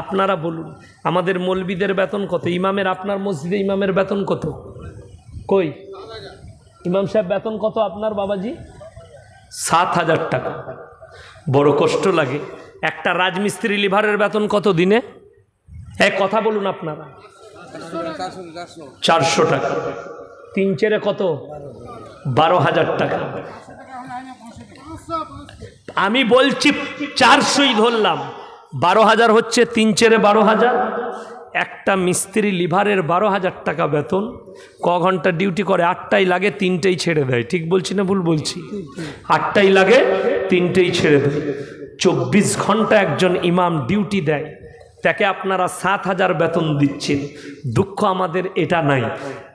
আপনারা বলুন আমাদের মলবিদের বেতন কত ইমামের আপনার মসজিদে ইমামের বেতন কত কই ইমাম সাহেব বেতন কত আপনার বাবাজি সাত হাজার টাকা বড় কষ্ট লাগে একটা রাজমিস্ত্রি লিভারের বেতন কত দিনে এক কথা বলুন আপনারা চারশো টাকা তিন চেরে কত বারো হাজার টাকা আমি বলছি চারশোই ধরলাম বারো হাজার হচ্ছে তিন চেরে বারো হাজার একটা মিস্ত্রি লিভারের বারো হাজার টাকা বেতন ক ঘন্টা ডিউটি করে আটটাই লাগে তিনটেই ছেড়ে দেয় ঠিক বলছি না ভুল বলছি আটটাই লাগে তিনটেই ছেড়ে দেয় চব্বিশ ঘন্টা একজন ইমাম ডিউটি দেয় তাকে আপনারা সাত হাজার বেতন দিচ্ছেন দুঃখ আমাদের এটা নাই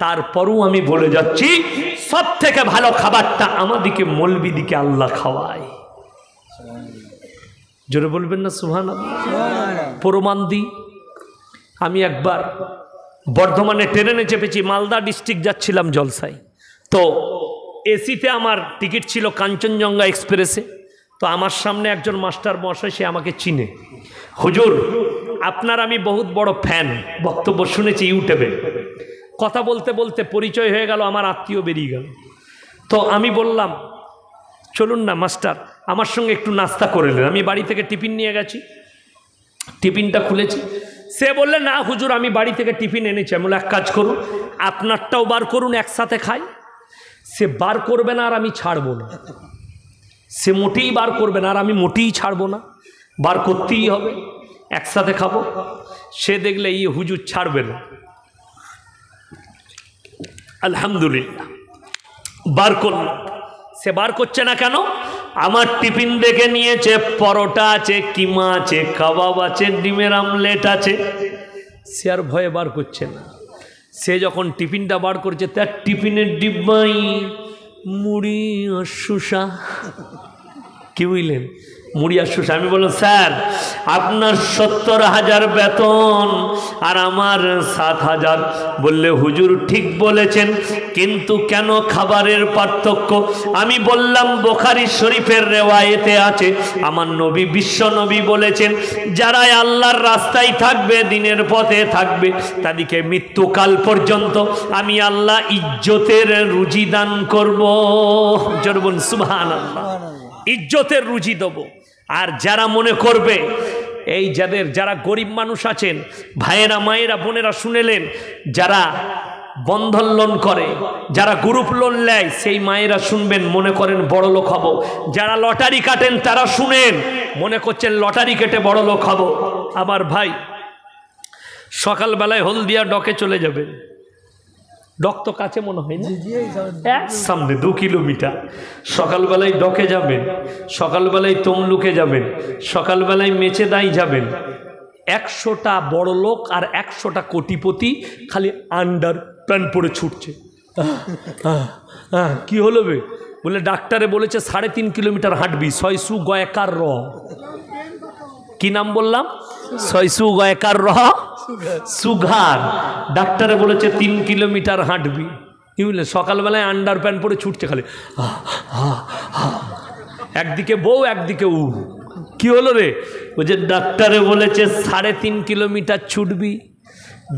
তারপরও আমি বলে যাচ্ছি সব থেকে ভালো খাবারটা আমাদিকে মলবিদিকে আল্লাহ খাওয়ায় জোরে বলবেন না সুহান প্রমাণ দিই আমি একবার বর্ধমানে ট্রেনে চেপেছি মালদা ডিস্ট্রিক্ট যাচ্ছিলাম জলসাই তো এসিতে আমার টিকিট ছিল কাঞ্চনজঙ্ঘা এক্সপ্রেসে তো আমার সামনে একজন মাস্টার মশাই সে আমাকে চিনে হুজুর আপনার আমি বহুত বড় ফ্যান বক্তব্য শুনেছি ইউটিউবে কথা বলতে বলতে পরিচয় হয়ে গেল আমার আত্মীয় বেরিয়ে গেল তো আমি বললাম চলুন না মাস্টার আমার সঙ্গে একটু নাস্তা করে নিলেন আমি বাড়ি থেকে টিফিন নিয়ে গেছি টিফিনটা খুলেছি সে বললে না হুজুর আমি বাড়ি থেকে টিফিন এনেছি আমি এক কাজ করুন আপনারটাও বার করুন একসাথে খাই সে বার করবে না আর আমি ছাড়বো না সে মোটেই বার করবে না আর আমি মোটেই ছাড়বো না বার করতেই হবে একসাথে খাবো সে দেখলে ইয়ে হুজুর ছাড়বে না আলহামদুলিল্লাহ বার করল সে বার করছে না কেন আমার টিফিন দেখে নিয়েছে পরোটা আছে কিমা আছে কাবাব আছে ডিমের আমলেট আছে সে আর ভয়ে বার করছে না সে যখন টিফিনটা বার করছে তার টিফিনের ডিব্বাই মুড়ি আর শুষা কি বুঝলেন মুড়িয়া সুস্বামী আমি স্যার আপনার সত্তর হাজার বেতন আর আমার সাত হাজার বললে হুজুর ঠিক বলেছেন কিন্তু কেন খাবারের পার্থক্য আমি বললাম বোখারি শরীফের রেওয়ায়েতে আছে আমার নবী বিশ্ব নবী বলেছেন যারা আল্লাহর রাস্তায় থাকবে দিনের পথে থাকবে তাদেরকে মৃত্যুকাল পর্যন্ত আমি আল্লাহ ইজ্জতের রুজি দান করবো জরবন সুবাহ আল্লাহ ইজ্জতের রুজি দেবো আর যারা মনে করবে এই যাদের যারা গরিব মানুষ আছেন ভাইয়েরা মায়েরা বোনেরা শুনেলেন যারা বন্ধন লোন করে যারা গ্রুপ লোন নেয় সেই মায়েরা শুনবেন মনে করেন বড় লোক হব যারা লটারি কাটেন তারা শুনেন মনে করছেন লটারি কেটে বড় লোক হব আবার ভাই সকালবেলায় হলদিয়া ডকে চলে যাবেন ডক তো কাছে মনে হয় না এক হ্যাঁ? সামনে দু কিলোমিটার সকালবেলায় ডকে যাবেন সকালবেলায় তমলুকে যাবেন সকালবেলায় মেচেদাই যাবেন একশোটা বড় লোক আর একশোটা কোটিপতি খালি আন্ডার প্যান্ট পরে ছুটছে হ্যাঁ কী হলো বে বলে ডাক্তারে বলেছে সাড়ে তিন কিলোমিটার হাঁটবি ছয় সু গয়কার র কী নাম বললাম সুগার ডাক্তারে বলেছে তিন কিলোমিটার হাঁটবি কি বুঝলে সকালবেলায় আন্ডার প্যান্ট পরে ছুটছে খালি একদিকে বউ একদিকে উ কি হলো রে ওই যে ডাক্তারে বলেছে সাড়ে তিন কিলোমিটার ছুটবি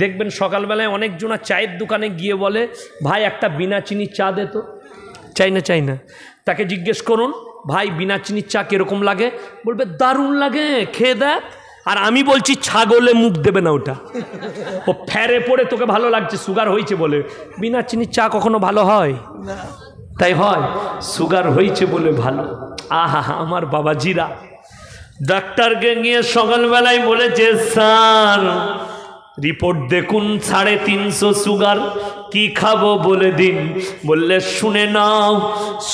দেখবেন সকালবেলায় অনেক জনা চায়ের দোকানে গিয়ে বলে ভাই একটা বিনা চিনি চা দে তো চাই না চাই না তাকে জিজ্ঞেস করুন ভাই বিনা চিনির চা কীরকম লাগে বলবে দারুণ লাগে খেয়ে দেখ আর আমি বলছি ছাগলে মুখ দেবে না ওটা ও ফ্যারে পড়ে তোকে ভালো লাগছে সুগার হয়েছে বলে বিনা চিনির চা কখনো ভালো হয় তাই হয় সুগার হয়েছে বলে ভালো আহা আমার বাবাজিরা ডাক্তারকে নিয়ে সকালবেলায় বলেছে স্যার রিপোর্ট দেখুন সাড়ে তিনশো সুগার কি খাবো বলে দিন বললে শুনে নাও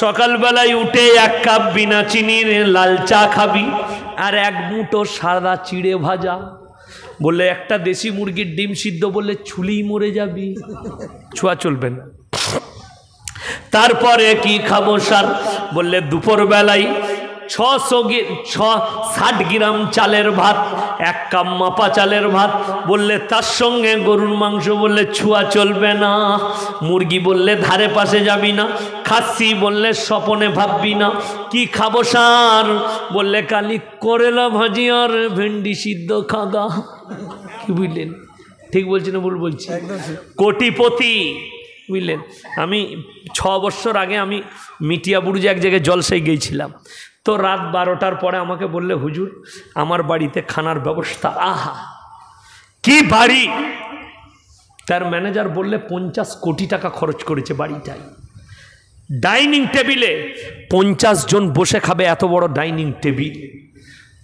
সকালবেলায় উঠে এক কাপ বিনা চিনির লাল চা খাবি আর এক মুঠো সাদা চিড়ে ভাজা বললে একটা দেশি মুরগির ডিম সিদ্ধ বললে ছুলি মরে যাবি ছোঁয়া চলবে না তারপরে কি খাবো সার বললে দুপুরবেলায় ছশো ছ ষাট গ্রাম চালের ভাত এক কাপ মাপা চালের ভাত বললে তার সঙ্গে গরুর মাংস বললে ছুয়া চলবে না মুরগি বললে ধারে পাশে যাবি না খাসি বললে স্বপনে ভাববি না কি খাবো সার বললে কালি করেলা ভাজি আর ভেন্ডি সিদ্ধ খাগা কি বুঝলেন ঠিক বলছি না ভুল বলছি কোটিপতি বুঝলেন আমি ছ বছর আগে আমি মিটিয়াবুরুজে এক জায়গায় জলসাই গিয়েছিলাম তো রাত বারোটার পরে আমাকে বললে হুজুর আমার বাড়িতে খানার ব্যবস্থা আহা কি বাড়ি তার ম্যানেজার বললে পঞ্চাশ কোটি টাকা খরচ করেছে বাড়িটাই ডাইনিং টেবিলে পঞ্চাশ জন বসে খাবে এত বড় ডাইনিং টেবিল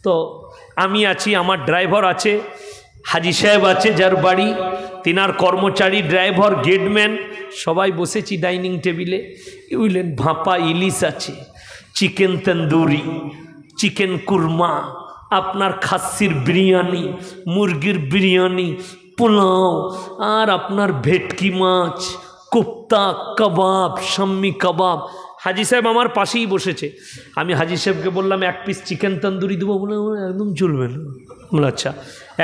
তো আমি আছি আমার ড্রাইভার আছে হাজি সাহেব আছে যার বাড়ি তিনার কর্মচারী ড্রাইভার গেটম্যান সবাই বসেছি ডাইনিং টেবিলে ইউলেন ভাপা ইলিশ আছে চিকেন তন্দুরি চিকেন কুরমা আপনার খাসির বিরিয়ানি মুরগির বিরিয়ানি পোলাও আর আপনার ভেটকি মাছ কোপ্তা কাবাব সাম্মি কাবাব হাজি সাহেব আমার পাশেই বসেছে আমি হাজি সাহেবকে বললাম এক পিস চিকেন তন্দুরি দেবো বলে একদম চলবে না বলে আচ্ছা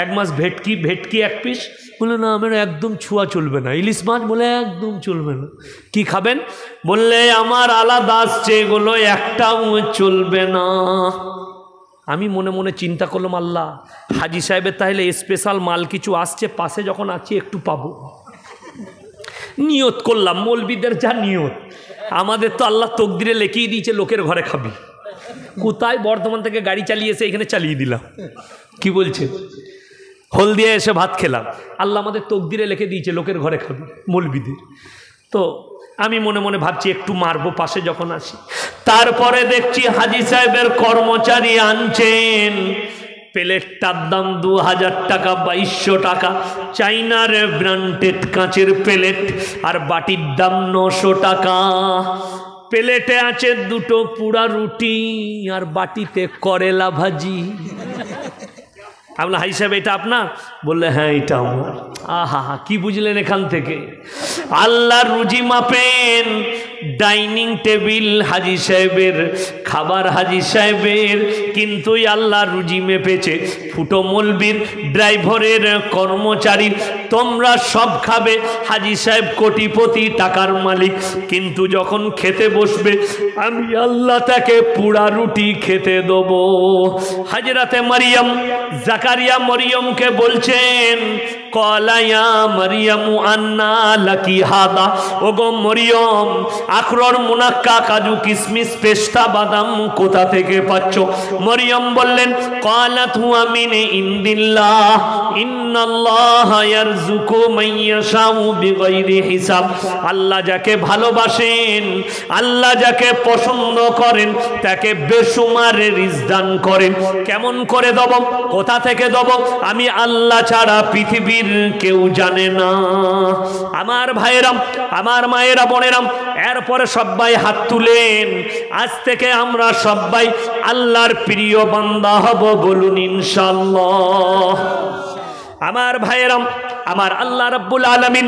এক মাস ভেটকি ভেটকি এক পিস বলে না আমার একদম ছোঁয়া চলবে না ইলিশ মাছ বলে একদম চলবে না কি খাবেন বললে আমার আলাদা আসছে এগুলো একটাও চলবে না আমি মনে মনে চিন্তা করলাম আল্লাহ হাজি সাহেবের তাহলে স্পেশাল মাল কিছু আসছে পাশে যখন আছি একটু পাবো নিয়ত করলাম মৌলবিদের যা নিয়ত আমাদের তো আল্লাহ তকদিরে লেখিয়ে দিয়েছে লোকের ঘরে খাবি কোথায় বর্ধমান থেকে গাড়ি চালিয়েছে এখানে চালিয়ে দিলাম কি বলছে হলদিয়া এসে ভাত খেলাম আল্লাহ আমাদের তকদিরে লেখে দিয়েছে লোকের ঘরে খাবে মলবিদের তো আমি মনে মনে ভাবছি একটু মারবো পাশে যখন আসি তারপরে দেখছি হাজি সাহেবের কর্মচারী আনছেন প্লেটটার দাম দু হাজার টাকা বাইশশো টাকা চাইনার ব্র্যান্ডেড কাঁচের প্লেট আর বাটির দাম নশো টাকা প্লেটে আছে দুটো পুরা রুটি আর বাটিতে করেলা ভাজি আপনার হাই সাহেব এটা আপনার বললে হ্যাঁ এটা আমার আহা হা কি বুঝলেন এখান থেকে আল্লাহর রুজি মাপেন ডাইনিং টেবিল হাজি সাহেবের খাবার হাজি সাহেবের কিন্তু আল্লাহ রুজি মেপেছে ফুটো মলবির ড্রাইভারের কর্মচারী তোমরা সব খাবে হাজি সাহেব কোটিপতি টাকার মালিক কিন্তু যখন খেতে বসবে আমি আল্লাহ তাকে পুরা রুটি খেতে দেব হাজরাতে মারিয়াম জাকারিয়া মরিয়মকে বলছেন কলায়া মরিয়ামু আন্না মরিয়ম আখরর মুনাক্কা কাজু কিসমিস বাদাম কোথা থেকে পাচ্ছ মরিয়ম বললেন হিসাব আল্লাহ যাকে ভালোবাসেন আল্লাহ যাকে পছন্দ করেন তাকে বেসুমার রিজদান করেন কেমন করে দেব কোথা থেকে দেব আমি আল্লাহ ছাড়া পৃথিবী গভীর কেউ জানে না আমার ভাইয়েরাম আমার মায়েরা বোনেরাম এরপরে সবাই হাত তুলেন আজ থেকে আমরা সবাই আল্লাহর প্রিয় বান্দা হব বলুন ইনশাল্লাহ আমার ভাইয়েরাম আমার আল্লাহ রব্বুল আলমিন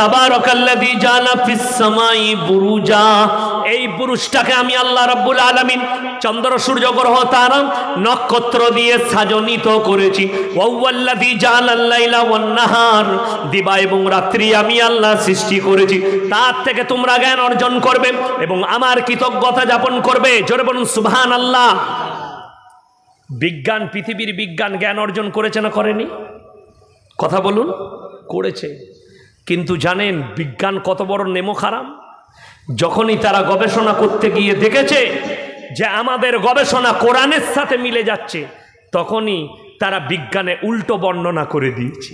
তাবারকাল্লাযী জানা ফিস বুরুজা এই বুরুজটাকে আমি আল্লাহ রাব্বুল আলামিন চন্দ্র নক্ষত্র দিয়ে সাজনিত করেছি দিবা এবং রাত্রি আমি আল্লাহ সৃষ্টি করেছি তার থেকে তোমরা জ্ঞান অর্জন করবে এবং আমার কৃতজ্ঞতা যাপন করবে জোরে বলুন আল্লাহ বিজ্ঞান পৃথিবীর বিজ্ঞান জ্ঞান অর্জন করেছে না করেনি কথা বলুন করেছে কিন্তু জানেন বিজ্ঞান কত বড় নেমো খারাম যখনই তারা গবেষণা করতে গিয়ে দেখেছে যে আমাদের গবেষণা কোরআনের সাথে মিলে যাচ্ছে তখনই তারা বিজ্ঞানে উল্টো বর্ণনা করে দিয়েছে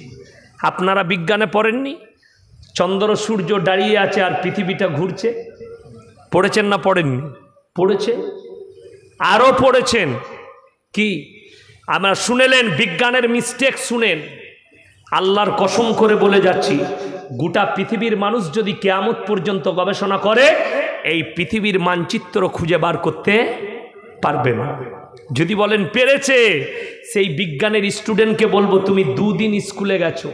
আপনারা বিজ্ঞানে পড়েননি চন্দ্র সূর্য দাঁড়িয়ে আছে আর পৃথিবীটা ঘুরছে পড়েছেন না পড়েননি পড়েছে আরও পড়েছেন কি আমরা শুনেলেন বিজ্ঞানের মিস্টেক শুনেন আল্লাহর কসম করে বলে যাচ্ছি গোটা পৃথিবীর মানুষ যদি কেয়ামত পর্যন্ত গবেষণা করে এই পৃথিবীর মানচিত্র খুঁজে বার করতে পারবে না যদি বলেন পেরেছে সেই বিজ্ঞানের স্টুডেন্টকে বলবো তুমি দুদিন স্কুলে গেছো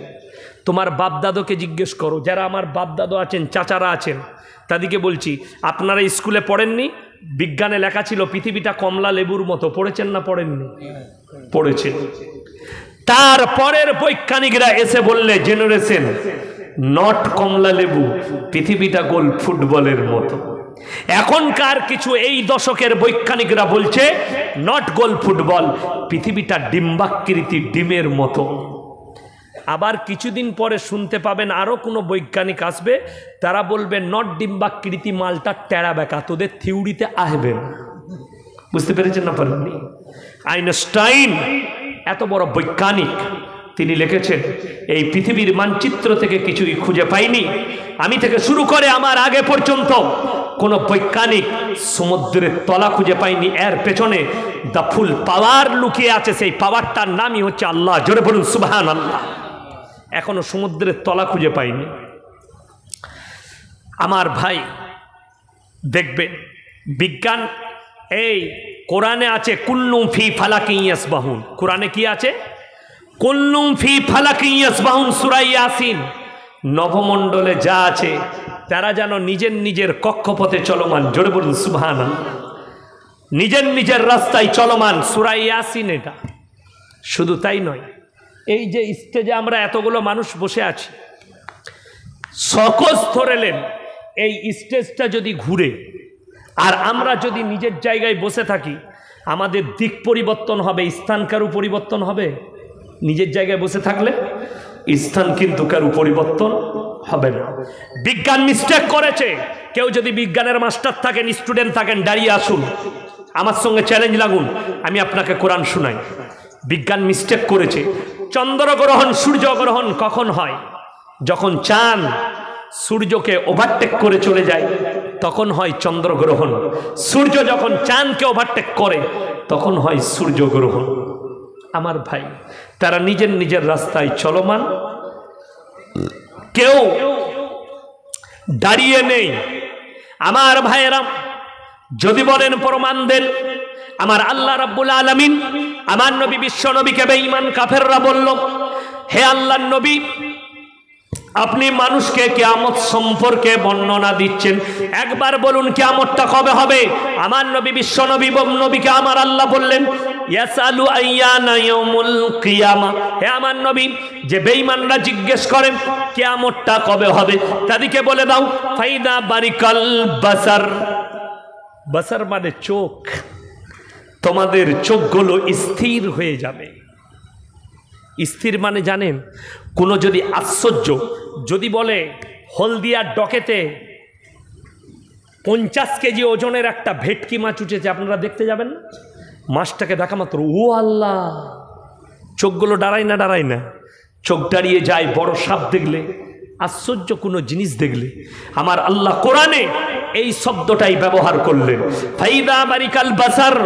তোমার বাপদাদোকে জিজ্ঞেস করো যারা আমার বাপদাদো আছেন চাচারা আছেন তাদেরকে বলছি আপনারা স্কুলে পড়েননি বিজ্ঞানে লেখা ছিল পৃথিবীটা কমলা লেবুর মতো পড়েছেন না পড়েননি পড়েছেন তার পরের বৈজ্ঞানিকরা এসে বললে জেনারেশন নট কমলা লেবু পৃথিবীটা গোল ফুটবলের মতো এখনকার কিছু এই দশকের বৈজ্ঞানিকরা বলছে নট গোল ফুটবল পৃথিবীটা ডিম্বাকৃতি ডিমের মতো আবার কিছুদিন পরে শুনতে পাবেন আরও কোনো বৈজ্ঞানিক আসবে তারা বলবে নট ডিম্বাকৃতি মালটা টেরা বেকা তোদের থিউরিতে আসবেন বুঝতে পেরেছেন না পারেননি আইনস্টাইন এত বড় বৈজ্ঞানিক তিনি লিখেছেন এই পৃথিবীর মানচিত্র থেকে কিছুই খুঁজে পাইনি আমি থেকে শুরু করে আমার আগে পর্যন্ত কোনো বৈজ্ঞানিক সমুদ্রের তলা খুঁজে পাইনি এর পেছনে দ্য ফুল পাওয়ার লুকিয়ে আছে সেই পাওয়ারটার নামই হচ্ছে আল্লাহ জোরে বলুন সুবাহান আল্লাহ এখনও সমুদ্রের তলা খুঁজে পাইনি আমার ভাই দেখবেন বিজ্ঞান এই কোরআনে আছে কুল্লুম ফি ফালাক বাহুন কোরআনে কি আছে কুল্লুম ফি ফালাক বাহুন সুরাই আসিন নবমণ্ডলে যা আছে তারা যেন নিজের নিজের কক্ষপথে চলমান জোরে বলুন সুবহানাল নিজের নিজের রাস্তায় চলমান সুরাই আসিন এটা শুধু তাই নয় এই যে স্টেজে আমরা এতগুলো মানুষ বসে আছি সকস ধরেলেন এই স্টেজটা যদি ঘুরে আর আমরা যদি নিজের জায়গায় বসে থাকি আমাদের দিক পরিবর্তন হবে স্থান কারু পরিবর্তন হবে নিজের জায়গায় বসে থাকলে স্থান কিন্তু কারু পরিবর্তন হবে না বিজ্ঞান মিস্টেক করেছে কেউ যদি বিজ্ঞানের মাস্টার থাকেন স্টুডেন্ট থাকেন দাঁড়িয়ে আসুন আমার সঙ্গে চ্যালেঞ্জ লাগুন আমি আপনাকে কোরআন শুনাই বিজ্ঞান মিস্টেক করেছে চন্দ্রগ্রহণ সূর্যগ্রহণ কখন হয় যখন চান সূর্যকে ওভারটেক করে চলে যায় তখন হয় চন্দ্রগ্রহণ সূর্য যখন চাঁদকে ওভারটেক করে তখন হয় সূর্যগ্রহণ আমার ভাই তারা নিজের নিজের রাস্তায় চলমান কেউ দাঁড়িয়ে নেই আমার ভাইয়েরা যদি বলেন প্রমাণ দেন আমার আল্লাহ রাব্বুল আলমিন আমার নবী বিশ্ব নবীকে বেঈমান কাফেররা বলল হে আল্লাহ নবী আপনি মানুষকে কেয়ামত সম্পর্কে বর্ণনা দিচ্ছেন একবার বলুন কেয়ামতটা কবে হবে আমার নবী বিশ্ব নবী নবীকে আমার আল্লাহ বললেন ইয়াসালু আইয়ানা ইয়াউমুল কিয়ামা হে আমার নবী যে বেঈমানরা জিজ্ঞেস করেন কেয়ামতটা কবে হবে তাদেরকে বলে দাও ফাইদা বারিকাল বাসার বাসার মানে চোখ তোমাদের চোখগুলো স্থির হয়ে যাবে স্থির মানে জানেন কোনো যদি আশ্চর্য যদি বলে হলদিয়ার ডকেতে পঞ্চাশ কেজি ওজনের একটা ভেটকি মাছ উঠেছে আপনারা দেখতে যাবেন না মাছটাকে দেখা মাত্র ও আল্লাহ চোখগুলো ডাড়াই না ডাড়াই না চোখ দাঁড়িয়ে যায় বড় সাপ দেখলে আশ্চর্য কোনো জিনিস দেখলে আমার আল্লাহ কোরআনে এই শব্দটাই ব্যবহার করলেন ফাইদা বারিকাল বাসার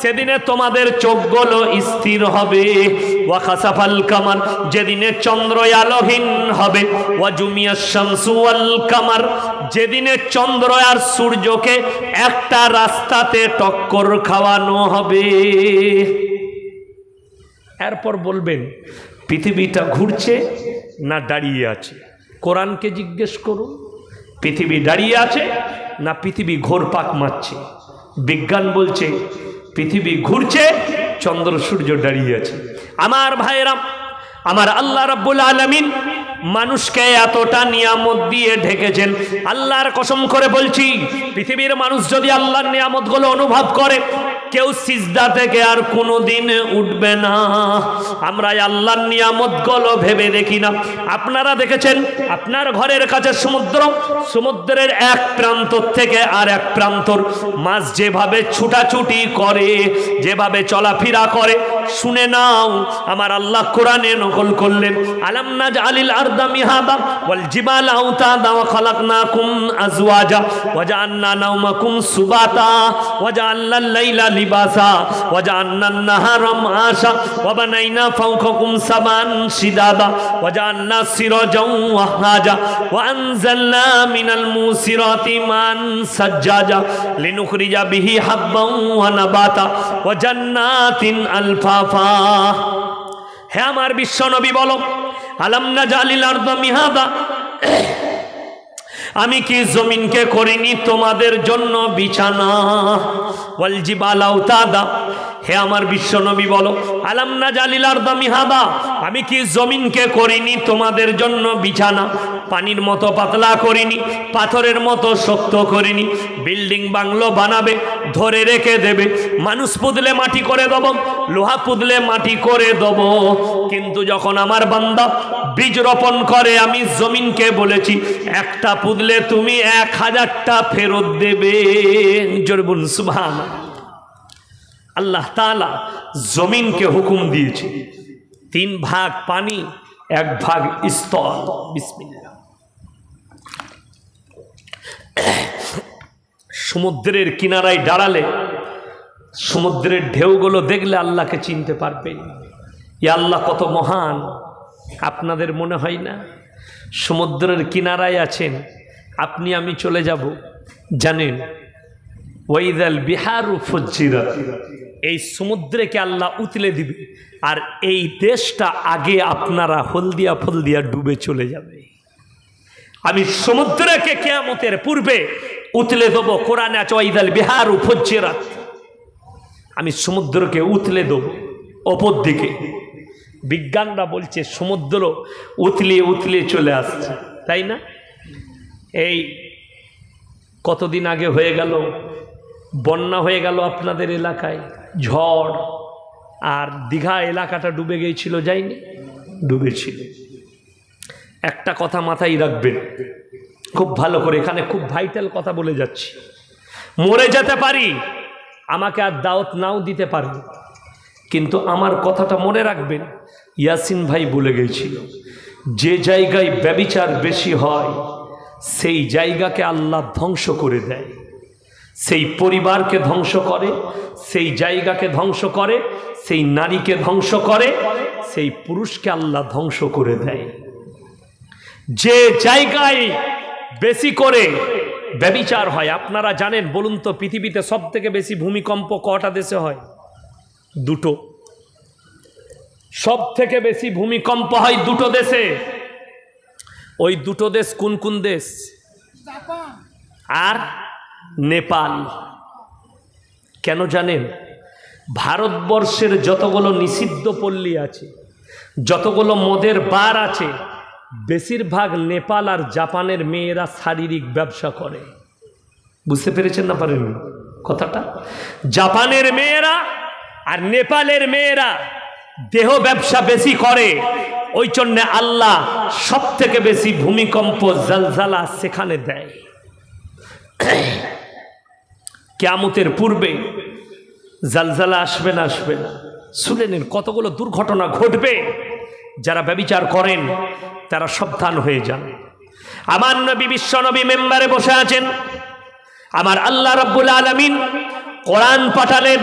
সেদিনে তোমাদের চোখগুলো স্থির হবে ওয়াখাসাফাল কামার যেদিনে চন্দ্র আলোহীন হবে ওয়াজুমিয়া শামসু আল কামার যেদিনে চন্দ্র আর সূর্যকে একটা রাস্তাতে টক্কর খাওয়ানো হবে এরপর বলবেন পৃথিবীটা ঘুরছে না দাঁড়িয়ে আছে কোরআনকে জিজ্ঞেস করুন পৃথিবী দাঁড়িয়ে আছে না পৃথিবী ঘোরপাক মারছে বিজ্ঞান বলছে পৃথিবী ঘুরছে চন্দ্র সূর্য দাঁড়িয়ে আছে আমার ভাইয়েরাম আমার আল্লাহ রাব্বুল আলমিন মানুষকে এতটা নিয়ামত দিয়ে ঢেকেছেন আল্লাহর কসম করে বলছি পৃথিবীর মানুষ যদি আল্লাহর নিয়ামতগুলো অনুভব করে কেউ সিজদা থেকে আর কোনো দিন উঠবে না আমরা আল্লাহর নিয়ামত গলো ভেবে দেখি না আপনারা দেখেছেন আপনার ঘরের কাছে সমুদ্র সমুদ্রের এক প্রান্ত থেকে আর এক প্রান্তর মাছ যেভাবে ছুটাছুটি করে যেভাবে চলাফেরা করে শুনে নাও আমার আল্লাহ কোরআনে নকল করলেন আলাম নাজ আলিল আরদা মিহাদা ওয়াল জিবাল আউতাদা ওয়া খালাকনাকুম আজওয়াজা ওয়া জাআলনা নাওমাকুম সুবাতা ওয়া জাআলনা লাইলা লিবাসা সামান শিদাদা সিরাজাও মিনাল মুসিরাতি মান সাজ্জাজা লিনুখরিজা বিহি ওয়া নাবাতা আলফাফা হে আমার বিশ্ব নবী বলো আলম না জালিল আরদ মিহাদা আমি কি জমিনকে করিনি তোমাদের জন্য বিছানা বলজি বালাউ তাদা হে আমার বিশ্ব নবী বলো আলাম না জালিলার দামি হাদা আমি কি জমিনকে করিনি তোমাদের জন্য বিছানা পানির মতো পাতলা করিনি পাথরের মতো শক্ত করিনি বিল্ডিং বাংলো বানাবে ধরে রেখে দেবে মানুষ পুদলে মাটি করে দেব লোহা পুদলে মাটি করে দেব কিন্তু যখন আমার বান্দা বীজ রোপণ করে আমি জমিনকে বলেছি একটা পুদলে বদলে তুমি এক হাজারটা ফেরত দেবে আল্লাহ তালা জমিনকে হুকুম দিয়েছে তিন ভাগ পানি এক ভাগ স্তর সমুদ্রের কিনারায় দাঁড়ালে সমুদ্রের ঢেউগুলো দেখলে আল্লাহকে চিনতে পারবেন ই আল্লাহ কত মহান আপনাদের মনে হয় না সমুদ্রের কিনারায় আছেন আপনি আমি চলে যাব জানেন ওয়াইদাল বিহার ফজ্জিরা এই সমুদ্রেকে আল্লাহ উতলে দিবে আর এই দেশটা আগে আপনারা হলদিয়া ফলদিয়া ডুবে চলে যাবে আমি সমুদ্রকে কেয়ামতের পূর্বে উতলে দেব কোরআন আছে ওয়াইদাল বিহার ফজ্জিরাত আমি সমুদ্রকে উতলে দেব অপর দিকে বিজ্ঞানরা বলছে সমুদ্র উতলিয়ে উতলিয়ে চলে আসছে তাই না এই কতদিন আগে হয়ে গেল বন্যা হয়ে গেল আপনাদের এলাকায় ঝড় আর দীঘা এলাকাটা ডুবে গিয়েছিল যাইনি ডুবেছিল একটা কথা মাথায় রাখবেন খুব ভালো করে এখানে খুব ভাইটাল কথা বলে যাচ্ছি মরে যেতে পারি আমাকে আর দাওত নাও দিতে পারি কিন্তু আমার কথাটা মনে রাখবেন ইয়াসিন ভাই বলে গেছিল যে জায়গায় ব্যবিচার বেশি হয় সেই জায়গাকে আল্লাহ ধ্বংস করে দেয় সেই পরিবারকে ধ্বংস করে সেই জায়গাকে ধ্বংস করে সেই নারীকে ধ্বংস করে সেই পুরুষকে আল্লাহ ধ্বংস করে দেয় যে জায়গায় বেশি করে ব্যবিচার হয় আপনারা জানেন বলুন তো পৃথিবীতে সব থেকে বেশি ভূমিকম্প কটা দেশে হয় দুটো সব থেকে বেশি ভূমিকম্প হয় দুটো দেশে ওই দুটো দেশ কোন কোন দেশ আর নেপাল কেন জানেন ভারতবর্ষের যতগুলো নিষিদ্ধ পল্লী আছে যতগুলো মদের বার আছে বেশিরভাগ নেপাল আর জাপানের মেয়েরা শারীরিক ব্যবসা করে বুঝতে পেরেছেন না পারেন কথাটা জাপানের মেয়েরা আর নেপালের মেয়েরা দেহ ব্যবসা বেশি করে ওই জন্য আল্লাহ সব থেকে বেশি ভূমিকম্প জালজালা সেখানে দেয় কেয়ামতের পূর্বে জালজালা আসবে না আসবে না শুনে নিন কতগুলো দুর্ঘটনা ঘটবে যারা ব্যবিচার করেন তারা সাবধান হয়ে যান আমার নবী বিশ্বনবী মেম্বারে বসে আছেন আমার আল্লাহ রব্বুল আলমিন কোরআন পাঠালেন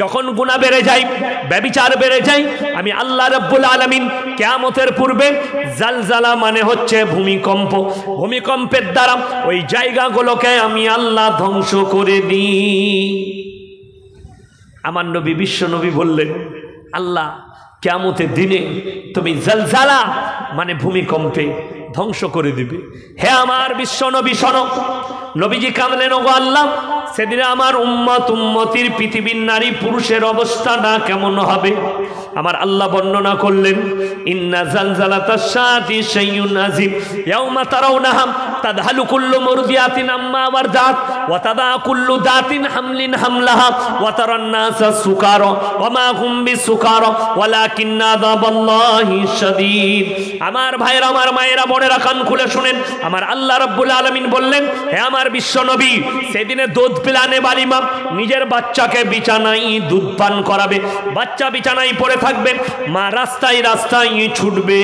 যখন গুণা বেড়ে যায় ব্যবচার বেড়ে যায় আমি আল্লাহ রব্বুল আলমিন কেয়ামতের পূর্বে জালজালা মানে হচ্ছে ভূমিকম্প ভূমিকম্পের দ্বারা ওই জায়গাগুলোকে আমি আল্লাহ ধ্বংস করে দিই আমার নবী বিশ্ব নবী বললেন আল্লাহ কেয়ামতের দিনে তুমি জলজালা মানে ভূমিকম্পে ধ্বংস করে দিবে হে আমার বিশ্ব নবী সনক নবীজি কাঁদলেন ওগো আল্লাহ সেদিন আমার উম্মত উম্মতির পৃথিবীর নারী পুরুষের অবস্থা না কেমন হবে আমার আল্লাহ বর্ণনা করলেন ইন্না জালজালাতা শাতি শাইউন তারাউনাহা তাদহালু কুল্লু মুরদিয়াতিন আম্মা ওয়া তাদা কুল্লু দাতিন হামলিন হামলাহা ওয়া তারান ওয়া মা হুম ওয়ালাকিন আযাবাল্লাহি শাদীদ আমার ভাইরা আমার মায়েরা বনেরা কান খুলে শুনেন আমার আল্লাহ রাব্বুল আলামিন বললেন হে আমার বিশ্ব নবী সেদিনে দুধ পিলানে বালিমা নিজের বাচ্চাকে বিছানায় দুধ পান করাবে বাচ্চা বিছানায় পড়ে থাকবে মা রাস্তায় রাস্তায় ছুটবে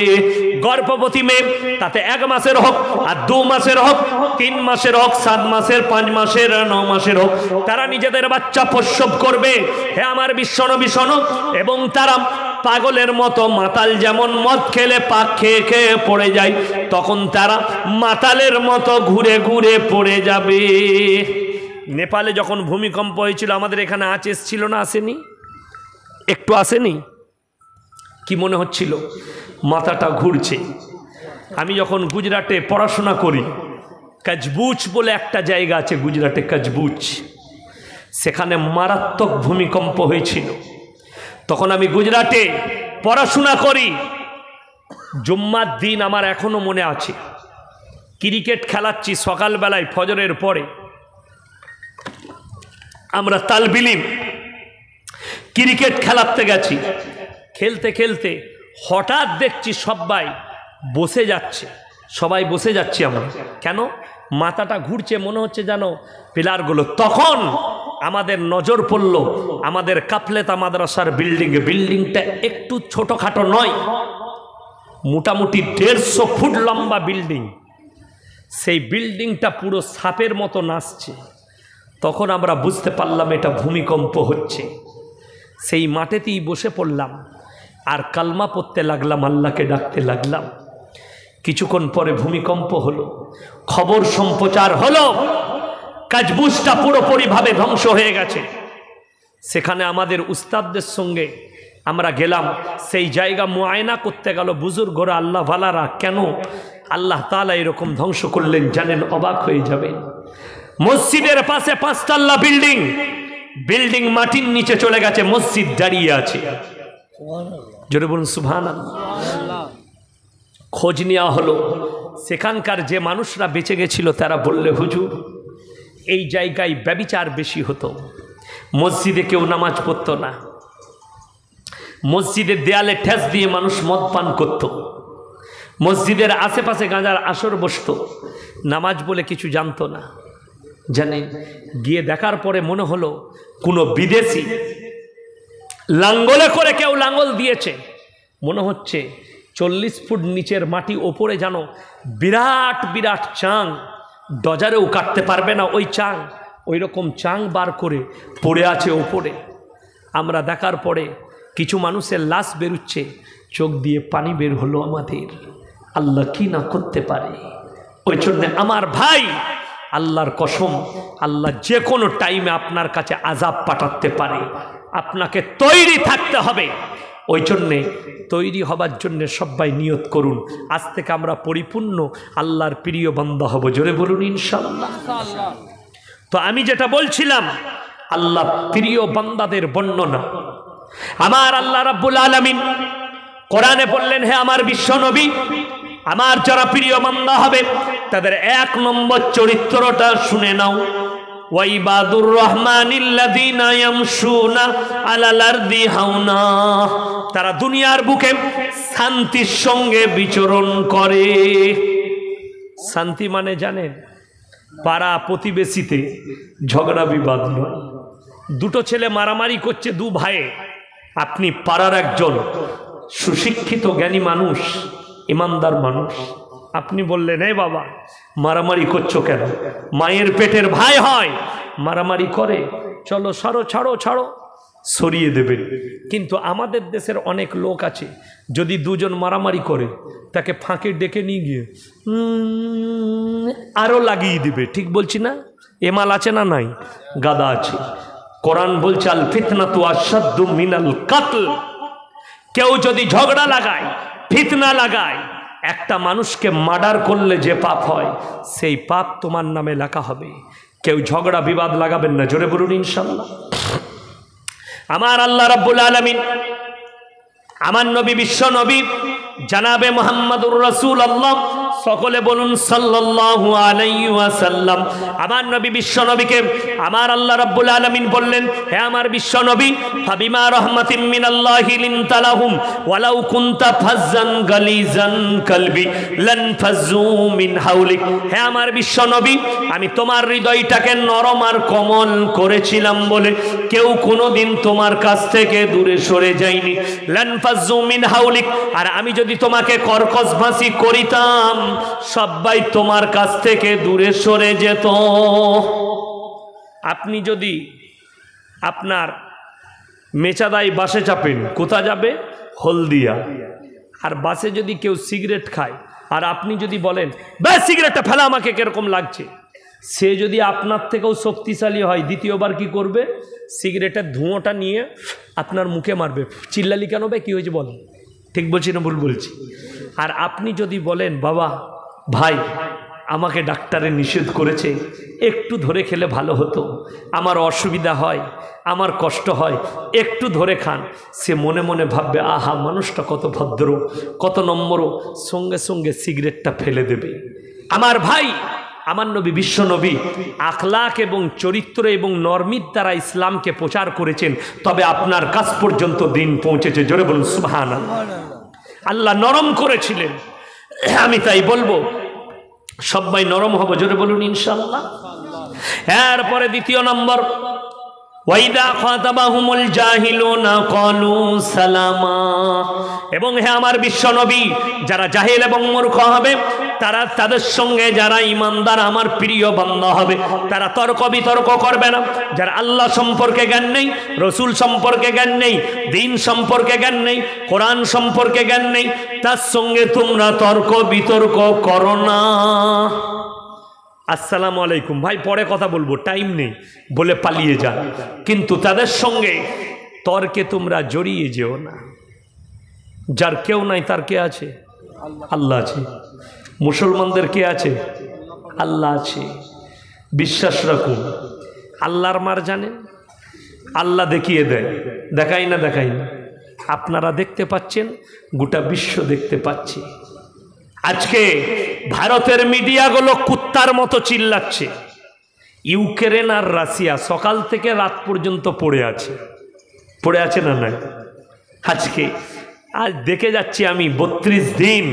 গর্ভবতী মেয়ে তাতে এক মাসের হোক আর দু মাসের হোক তিন মাসের হোক সাত মাসের পাঁচ মাসের ন মাসের হোক তারা নিজেদের বাচ্চা প্রসব করবে হে আমার বিশ্বন বিষণ এবং তারা পাগলের মতো মাতাল যেমন মদ খেলে পাক খেয়ে খেয়ে পড়ে যায় তখন তারা মাতালের মতো ঘুরে ঘুরে পড়ে যাবে নেপালে যখন ভূমিকম্প হয়েছিল আমাদের এখানে আচেস ছিল না আসেনি একটু আসেনি কি মনে হচ্ছিল মাথাটা ঘুরছে আমি যখন গুজরাটে পড়াশোনা করি কাজবুচ বলে একটা জায়গা আছে গুজরাটে কাজবুচ সেখানে মারাত্মক ভূমিকম্প হয়েছিল তখন আমি গুজরাটে পড়াশোনা করি জুম্মার দিন আমার এখনও মনে আছে ক্রিকেট খেলাচ্ছি সকালবেলায় ফজরের পরে আমরা তালবিলিম ক্রিকেট খেলাতে গেছি খেলতে খেলতে হঠাৎ দেখছি সবাই বসে যাচ্ছে সবাই বসে যাচ্ছি আমরা কেন মাথাটা ঘুরছে মনে হচ্ছে যেন পিলারগুলো তখন আমাদের নজর পড়ল আমাদের কাপলেতা মাদ্রাসার বিল্ডিং বিল্ডিংটা একটু ছোটোখাটো নয় মোটামুটি দেড়শো ফুট লম্বা বিল্ডিং সেই বিল্ডিংটা পুরো সাপের মতো নাচছে তখন আমরা বুঝতে পারলাম এটা ভূমিকম্প হচ্ছে সেই মাঠেতেই বসে পড়লাম আর কালমা পড়তে লাগলাম আল্লাহকে ডাকতে লাগলাম কিছুক্ষণ পরে ভূমিকম্প হলো খবর সম্প্রচার হলো কাজবুজটা পুরোপুরিভাবে ধ্বংস হয়ে গেছে সেখানে আমাদের উস্তাদদের সঙ্গে আমরা গেলাম সেই জায়গা মুআয়না করতে গেল বুজুর্গরা আল্লাহ ভালারা কেন আল্লাহ তালা এরকম ধ্বংস করলেন জানেন অবাক হয়ে যাবে মসজিদের পাশে পাঁচতাল্লা বিল্ডিং বিল্ডিং মাটির নিচে চলে গেছে মসজিদ দাঁড়িয়ে আছে জোরে বলুন সুভান খোঁজ নেওয়া হলো সেখানকার যে মানুষরা বেঁচে গেছিল তারা বললে হুজুর এই জায়গায় ব্যবিচার বেশি হতো মসজিদে কেউ নামাজ পড়তো না মসজিদের দেয়ালে ঠেস দিয়ে মানুষ মদ পান করত মসজিদের আশেপাশে গাঁজার আসর বসত নামাজ বলে কিছু জানতো না জানেন গিয়ে দেখার পরে মনে হলো কোনো বিদেশি লাঙ্গলে করে কেউ লাঙ্গল দিয়েছে মনে হচ্ছে চল্লিশ ফুট নিচের মাটি ওপরে যেন বিরাট বিরাট চাং ডজারেও কাটতে পারবে না ওই চাং ওই রকম চাং বার করে পড়ে আছে ওপরে আমরা দেখার পরে কিছু মানুষের লাশ বেরুচ্ছে চোখ দিয়ে পানি বের হলো আমাদের আল্লাহ কি না করতে পারে ওই জন্য আমার ভাই আল্লাহর কসম আল্লাহ যে কোনো টাইমে আপনার কাছে আজাব পাঠাতে পারে আপনাকে তৈরি থাকতে হবে ওই জন্যে তৈরি হবার জন্য সবাই নিয়ত করুন আজ থেকে আমরা পরিপূর্ণ আল্লাহর প্রিয় বান্দা হব জোরে বলুন ইনশাল্লাহ তো আমি যেটা বলছিলাম আল্লাহ প্রিয় বান্দাদের বর্ণনা আমার আল্লাহ রাব্বুল আলমিন কোরআনে বললেন হে আমার বিশ্ব নবী আমার যারা প্রিয় বান্দা হবে তাদের এক নম্বর চরিত্রটা শুনে নাও ওয়াইবাদুর রহমানিল্লাযীনা ইয়ামশুনা আলাল আরদি হাওনা তারা দুনিয়ার বুকে শান্তির সঙ্গে বিচরণ করে শান্তি মানে জানেন পাড়া প্রতিবেশীতে ঝগড়া বিবাদ নয় দুটো ছেলে মারামারি করছে দু ভাই আপনি পাড়ার একজন সুশিক্ষিত জ্ঞানী মানুষ ইমানদার মানুষ আপনি বললেন এ বাবা মারামারি করছো কেন মায়ের পেটের ভাই হয় মারামারি করে চলো সরো ছাড়ো ছাড়ো সরিয়ে দেবে কিন্তু আমাদের দেশের অনেক লোক আছে যদি দুজন মারামারি করে তাকে ফাঁকে ডেকে নিয়ে গিয়ে আরও লাগিয়ে দেবে ঠিক বলছি না এমাল আছে না নাই গাদা আছে কোরআন বলছে আল ফিতনা তু আসাদ্দু মিনাল কাতল কেউ যদি ঝগড়া লাগায় ফিতনা লাগায় একটা মানুষকে মার্ডার করলে যে পাপ হয় সেই পাপ তোমার নামে লেখা হবে কেউ ঝগড়া বিবাদ লাগাবেন না জোরে বলুন ইনশাল্লাহ আমার আল্লাহ রাব্বুল আলমিন আমার নবী বিশ্ব নবী জানাবে মোহাম্মদুর রসুল আল্লাহ সকলে বলুন সাল্লাল্লাহু আলাইহি ওয়াসাল্লাম আমার নবী বিশ্ব নবীকে আমার আল্লাহ রাব্বুল আলামিন বললেন হে আমার বিশ্ব নবী ফাবিমা রাহমাতিন মিনাল্লাহি লিনতালাহুম ওয়ালাউ কুনতা ফাজ্জান গালিজান কলবি লান ফাজ্জু মিন হাউলিক হে আমার বিশ্ব নবী আমি তোমার হৃদয়টাকে নরম আর কোমল করেছিলাম বলে কেউ কোনোদিন তোমার কাছ থেকে দূরে সরে যায়নি লান ফাজ্জু মিন হাউলিক আর আমি যদি তোমাকে কর্কশ ভাসি করিতাম সবাই তোমার কাছ থেকে দূরে সরে যেত আপনি যদি আপনার মেচাদাই বাসে চাপেন কোথা যাবে হলদিয়া আর বাসে যদি কেউ সিগারেট খায় আর আপনি যদি বলেন ব্যাস সিগারেটটা ফেলা আমাকে কীরকম লাগছে সে যদি আপনার থেকেও শক্তিশালী হয় দ্বিতীয়বার কি করবে সিগারেটের ধুঁয়োটা নিয়ে আপনার মুখে মারবে চিল্লালি কেন ভাই কী হয়েছে বলেন ঠিক বলছি না ভুল বলছি আর আপনি যদি বলেন বাবা ভাই আমাকে ডাক্তারে নিষেধ করেছে একটু ধরে খেলে ভালো হতো আমার অসুবিধা হয় আমার কষ্ট হয় একটু ধরে খান সে মনে মনে ভাববে আহা মানুষটা কত ভদ্র কত নম্বর সঙ্গে সঙ্গে সিগারেটটা ফেলে দেবে আমার ভাই আমার নবী বিশ্ব নবী আখলাক এবং চরিত্র এবং নর্মিত দ্বারা ইসলামকে প্রচার করেছেন তবে আপনার কাছ পর্যন্ত দিন পৌঁছেছে জোরে বলুন সুবাহ আল্লাহ নরম করেছিলেন আমি তাই বলবো সবাই নরম হবো জোরে বলুন ইনশাল্লাহ এরপরে দ্বিতীয় নম্বর এবং হ্যাঁ আমার বিশ্ব নবী যারা জাহিল এবং মূর্খ হবে তারা তাদের সঙ্গে যারা ইমানদার আমার প্রিয় বান্দা হবে তারা তর্ক বিতর্ক করবে না যারা আল্লাহ সম্পর্কে জ্ঞান নেই রসুল সম্পর্কে জ্ঞান নেই দিন সম্পর্কে জ্ঞান নেই কোরআন সম্পর্কে জ্ঞান নেই তার সঙ্গে তোমরা তর্ক বিতর্ক করো না আসসালামু আলাইকুম ভাই পরে কথা বলবো টাইম নেই বলে পালিয়ে যান কিন্তু তাদের সঙ্গে তর্কে তোমরা জড়িয়ে যেও না যার কেউ নাই তার কে আছে আল্লাহ আছে মুসলমানদের কে আছে আল্লাহ আছে বিশ্বাস রাখুন আল্লাহর মার জানেন আল্লাহ দেখিয়ে দেয় দেখাই না দেখাই না আপনারা দেখতে পাচ্ছেন গোটা বিশ্ব দেখতে পাচ্ছে আজকে ভারতের মিডিয়াগুলো কুত্তার মতো চিল্লাচ্ছে ইউক্রেন আর রাশিয়া সকাল থেকে রাত পর্যন্ত পড়ে আছে পড়ে আছে না নাই আজকে আজ দেখে যাচ্ছি আমি বত্রিশ দিন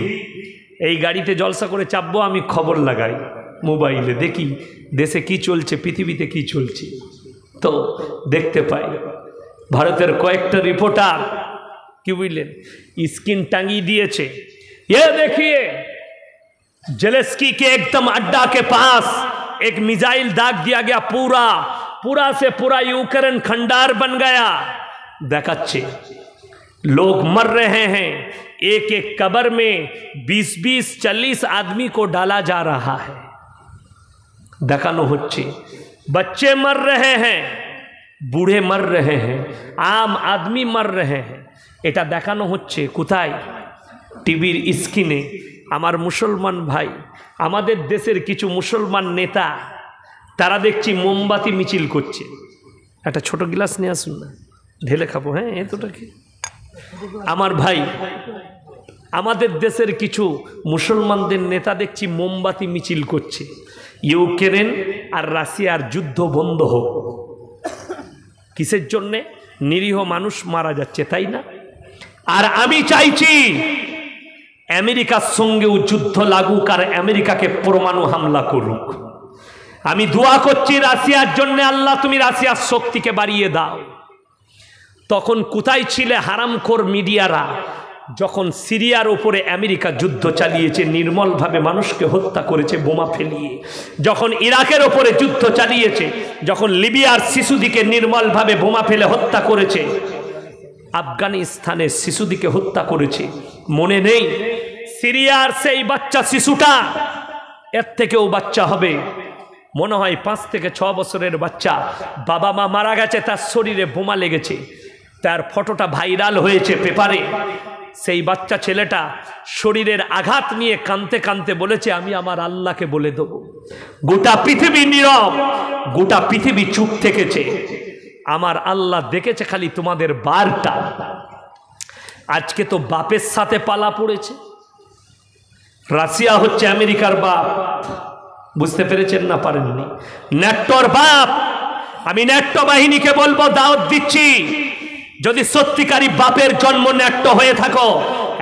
এই গাড়িতে জলসা করে চাপবো আমি খবর লাগাই মোবাইলে দেখি দেশে কি চলছে পৃথিবীতে কি চলছে তো देखते পাই ভারতের কয়েকটা রিপোর্টার কি বললেন স্ক্রিন টাঙি দিয়েছে ইয়া देखिए জেলেস্কি কে একদম আড্ডা কে পাশ এক মিজাইল দাগ دیا গয়া পুরা পুরা সে পুরা ইউক্রেন খন্ডার বন গয়া দেখাচ্ছে লোক মর رہے ہیں एक एक कबर में 20-20 40 आदमी को डाला जा रहा है দেখানো হচ্ছে बच्चे मर रहे हैं বুড়ে মর रहे हैं আম আদমি মর रहे हैं এটা দেখানো হচ্ছে কোথায় টিভির স্ক্রিনে আমার মুসলমান ভাই আমাদের দেশের কিছু মুসলমান নেতা তারা দেখছি মোমবাতি মিছিল করছে একটা ছোট গ্লাস নিয়ে আসুন না ঢেলে খাবো হ্যাঁ এতটা কি আমার ভাই আমাদের দেশের কিছু মুসলমানদের নেতা দেখছি মোমবাতি মিছিল করছে ইউক্রেন আর রাশিয়ার যুদ্ধ বন্ধ হোক কিসের জন্যে নিরীহ মানুষ মারা যাচ্ছে তাই না আর আমি চাইছি আমেরিকার সঙ্গেও যুদ্ধ লাগুক আর আমেরিকাকে পরমাণু হামলা করুক আমি দোয়া করছি রাশিয়ার জন্য আল্লাহ তুমি রাশিয়ার শক্তিকে বাড়িয়ে দাও তখন কোথায় ছিলে হারামখোর মিডিয়ারা যখন সিরিয়ার ওপরে আমেরিকা যুদ্ধ চালিয়েছে নির্মলভাবে মানুষকে হত্যা করেছে বোমা ফেলিয়ে যখন ইরাকের ওপরে যুদ্ধ চালিয়েছে যখন লিবিয়ার শিশুদিকে নির্মলভাবে বোমা ফেলে হত্যা করেছে আফগানিস্তানের শিশুদিকে হত্যা করেছে মনে নেই সিরিয়ার সেই বাচ্চা শিশুটা এর থেকেও বাচ্চা হবে মনে হয় পাঁচ থেকে ছ বছরের বাচ্চা বাবা মা মারা গেছে তার শরীরে বোমা লেগেছে তার ফটোটা ভাইরাল হয়েছে পেপারে সেই বাচ্চা ছেলেটা শরীরের আঘাত নিয়ে কানতে কানতে বলেছে আমি আমার আল্লাহকে বলে দেব গোটা পৃথিবী নীরব গোটা পৃথিবী চুপ থেকেছে আমার আল্লাহ দেখেছে খালি তোমাদের বারটা আজকে তো বাপের সাথে পালা পড়েছে রাশিয়া হচ্ছে আমেরিকার বাপ বুঝতে পেরেছেন না পারেননি ন্যাট্টর বাপ আমি ন্যাট্ট বাহিনীকে বলবো দাওয়াত দিচ্ছি যদি সত্যিকারী বাপের জন্ম ন্যাট্য হয়ে থাকো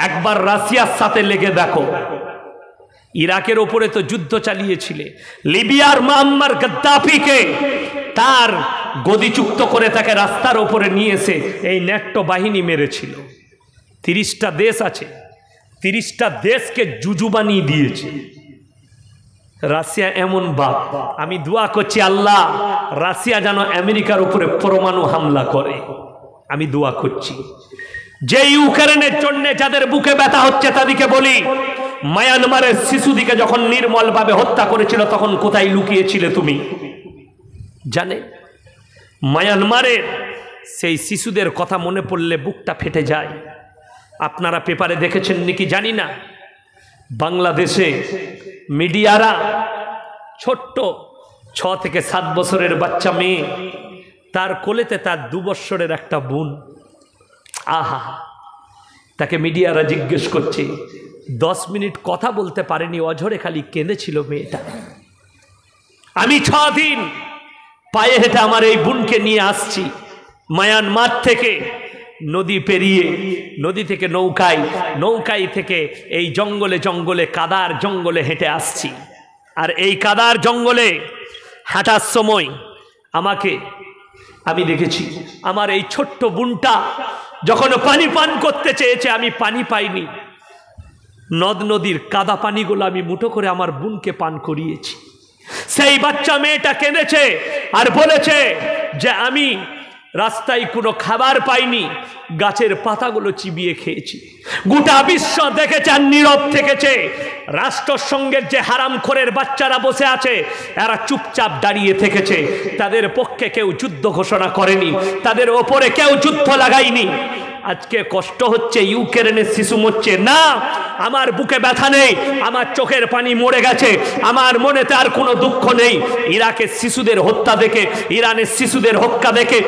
একবার রাশিয়ার সাথে লেগে দেখো ইরাকের ওপরে তো যুদ্ধ চালিয়েছিলে লিবিয়ার মাম্মার গদ্দাফিকে তার গদিচুক্ত করে তাকে রাস্তার ওপরে নিয়ে এসে এই ন্যাট্য বাহিনী মেরেছিল তিরিশটা দেশ আছে তিরিশটা দেশকে জুজু বানিয়ে দিয়েছে রাশিয়া এমন বাপ আমি দোয়া করছি আল্লাহ রাশিয়া যেন আমেরিকার উপরে পরমাণু হামলা করে আমি দোয়া করছি যে ইউক্রেনের জন্য যাদের বুকে ব্যথা হচ্ছে তাদেরকে বলি মায়ানমারের শিশুদিকে যখন নির্মলভাবে হত্যা করেছিল তখন কোথায় লুকিয়েছিলে তুমি জানে মায়ানমারের সেই শিশুদের কথা মনে পড়লে বুকটা ফেটে যায় আপনারা পেপারে দেখেছেন নাকি জানি না বাংলাদেশে মিডিয়ারা ছোট্ট ছ থেকে সাত বছরের বাচ্চা মেয়ে তার কোলেতে তার দুবৎসরের একটা বোন আহা তাকে মিডিয়ারা জিজ্ঞেস করছে দশ মিনিট কথা বলতে পারেনি অঝরে খালি কেঁদেছিল মেয়েটা আমি ছ দিন পায়ে হেঁটে আমার এই বোনকে নিয়ে আসছি মায়ানমার থেকে নদী পেরিয়ে নদী থেকে নৌকায় নৌকায় থেকে এই জঙ্গলে জঙ্গলে কাদার জঙ্গলে হেঁটে আসছি আর এই কাদার জঙ্গলে হাঁটার সময় আমাকে আমি দেখেছি আমার এই ছোট্ট বুনটা যখন পানি পান করতে চেয়েছে আমি পানি পাইনি নদ নদীর কাদা পানিগুলো আমি মুঠো করে আমার বুনকে পান করিয়েছি সেই বাচ্চা মেয়েটা কেঁদেছে আর বলেছে যে আমি রাস্তায় কোনো খাবার পাইনি গাছের পাতাগুলো চিবিয়ে খেয়েছি গোটা বিশ্ব দেখেছেন নীরব থেকেছে সঙ্গে যে হারামখোরের বাচ্চারা বসে আছে এরা চুপচাপ দাঁড়িয়ে থেকেছে তাদের পক্ষে কেউ যুদ্ধ ঘোষণা করেনি তাদের ওপরে কেউ যুদ্ধ লাগায়নি আজকে কষ্ট হচ্ছে ইউক্রেনের শিশু মরছে না আমার বুকে ব্যথা নেই আমার চোখের পানি মরে গেছে আমার মনে তার কোনো দুঃখ নেই ইরাকের শিশুদের হত্যা দেখে ইরানের শিশুদের হত্যা দেখে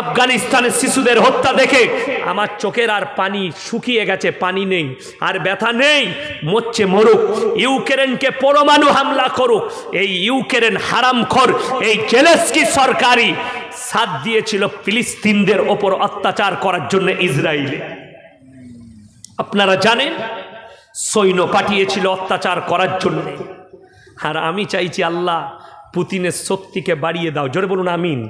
আফগানিস্তানের শিশুদের হত্যা দেখে আমার চোখের আর পানি শুকিয়ে গেছে পানি নেই আর ব্যথা নেই মরছে মরুক ইউক্রেনকে পরমাণু হামলা করুক এই ইউক্রেন হারামখর এই জেলেস্কি সরকারি সাথ দিয়েছিল ফিলিস্তিনদের ওপর অত্যাচার করার জন্য ইসরায়েলে আপনারা জানেন সৈন্য পাঠিয়েছিল অত্যাচার করার জন্য আর আমি চাইছি আল্লাহ পুতিনের শক্তিকে বাড়িয়ে দাও জোরে বলুন আমিন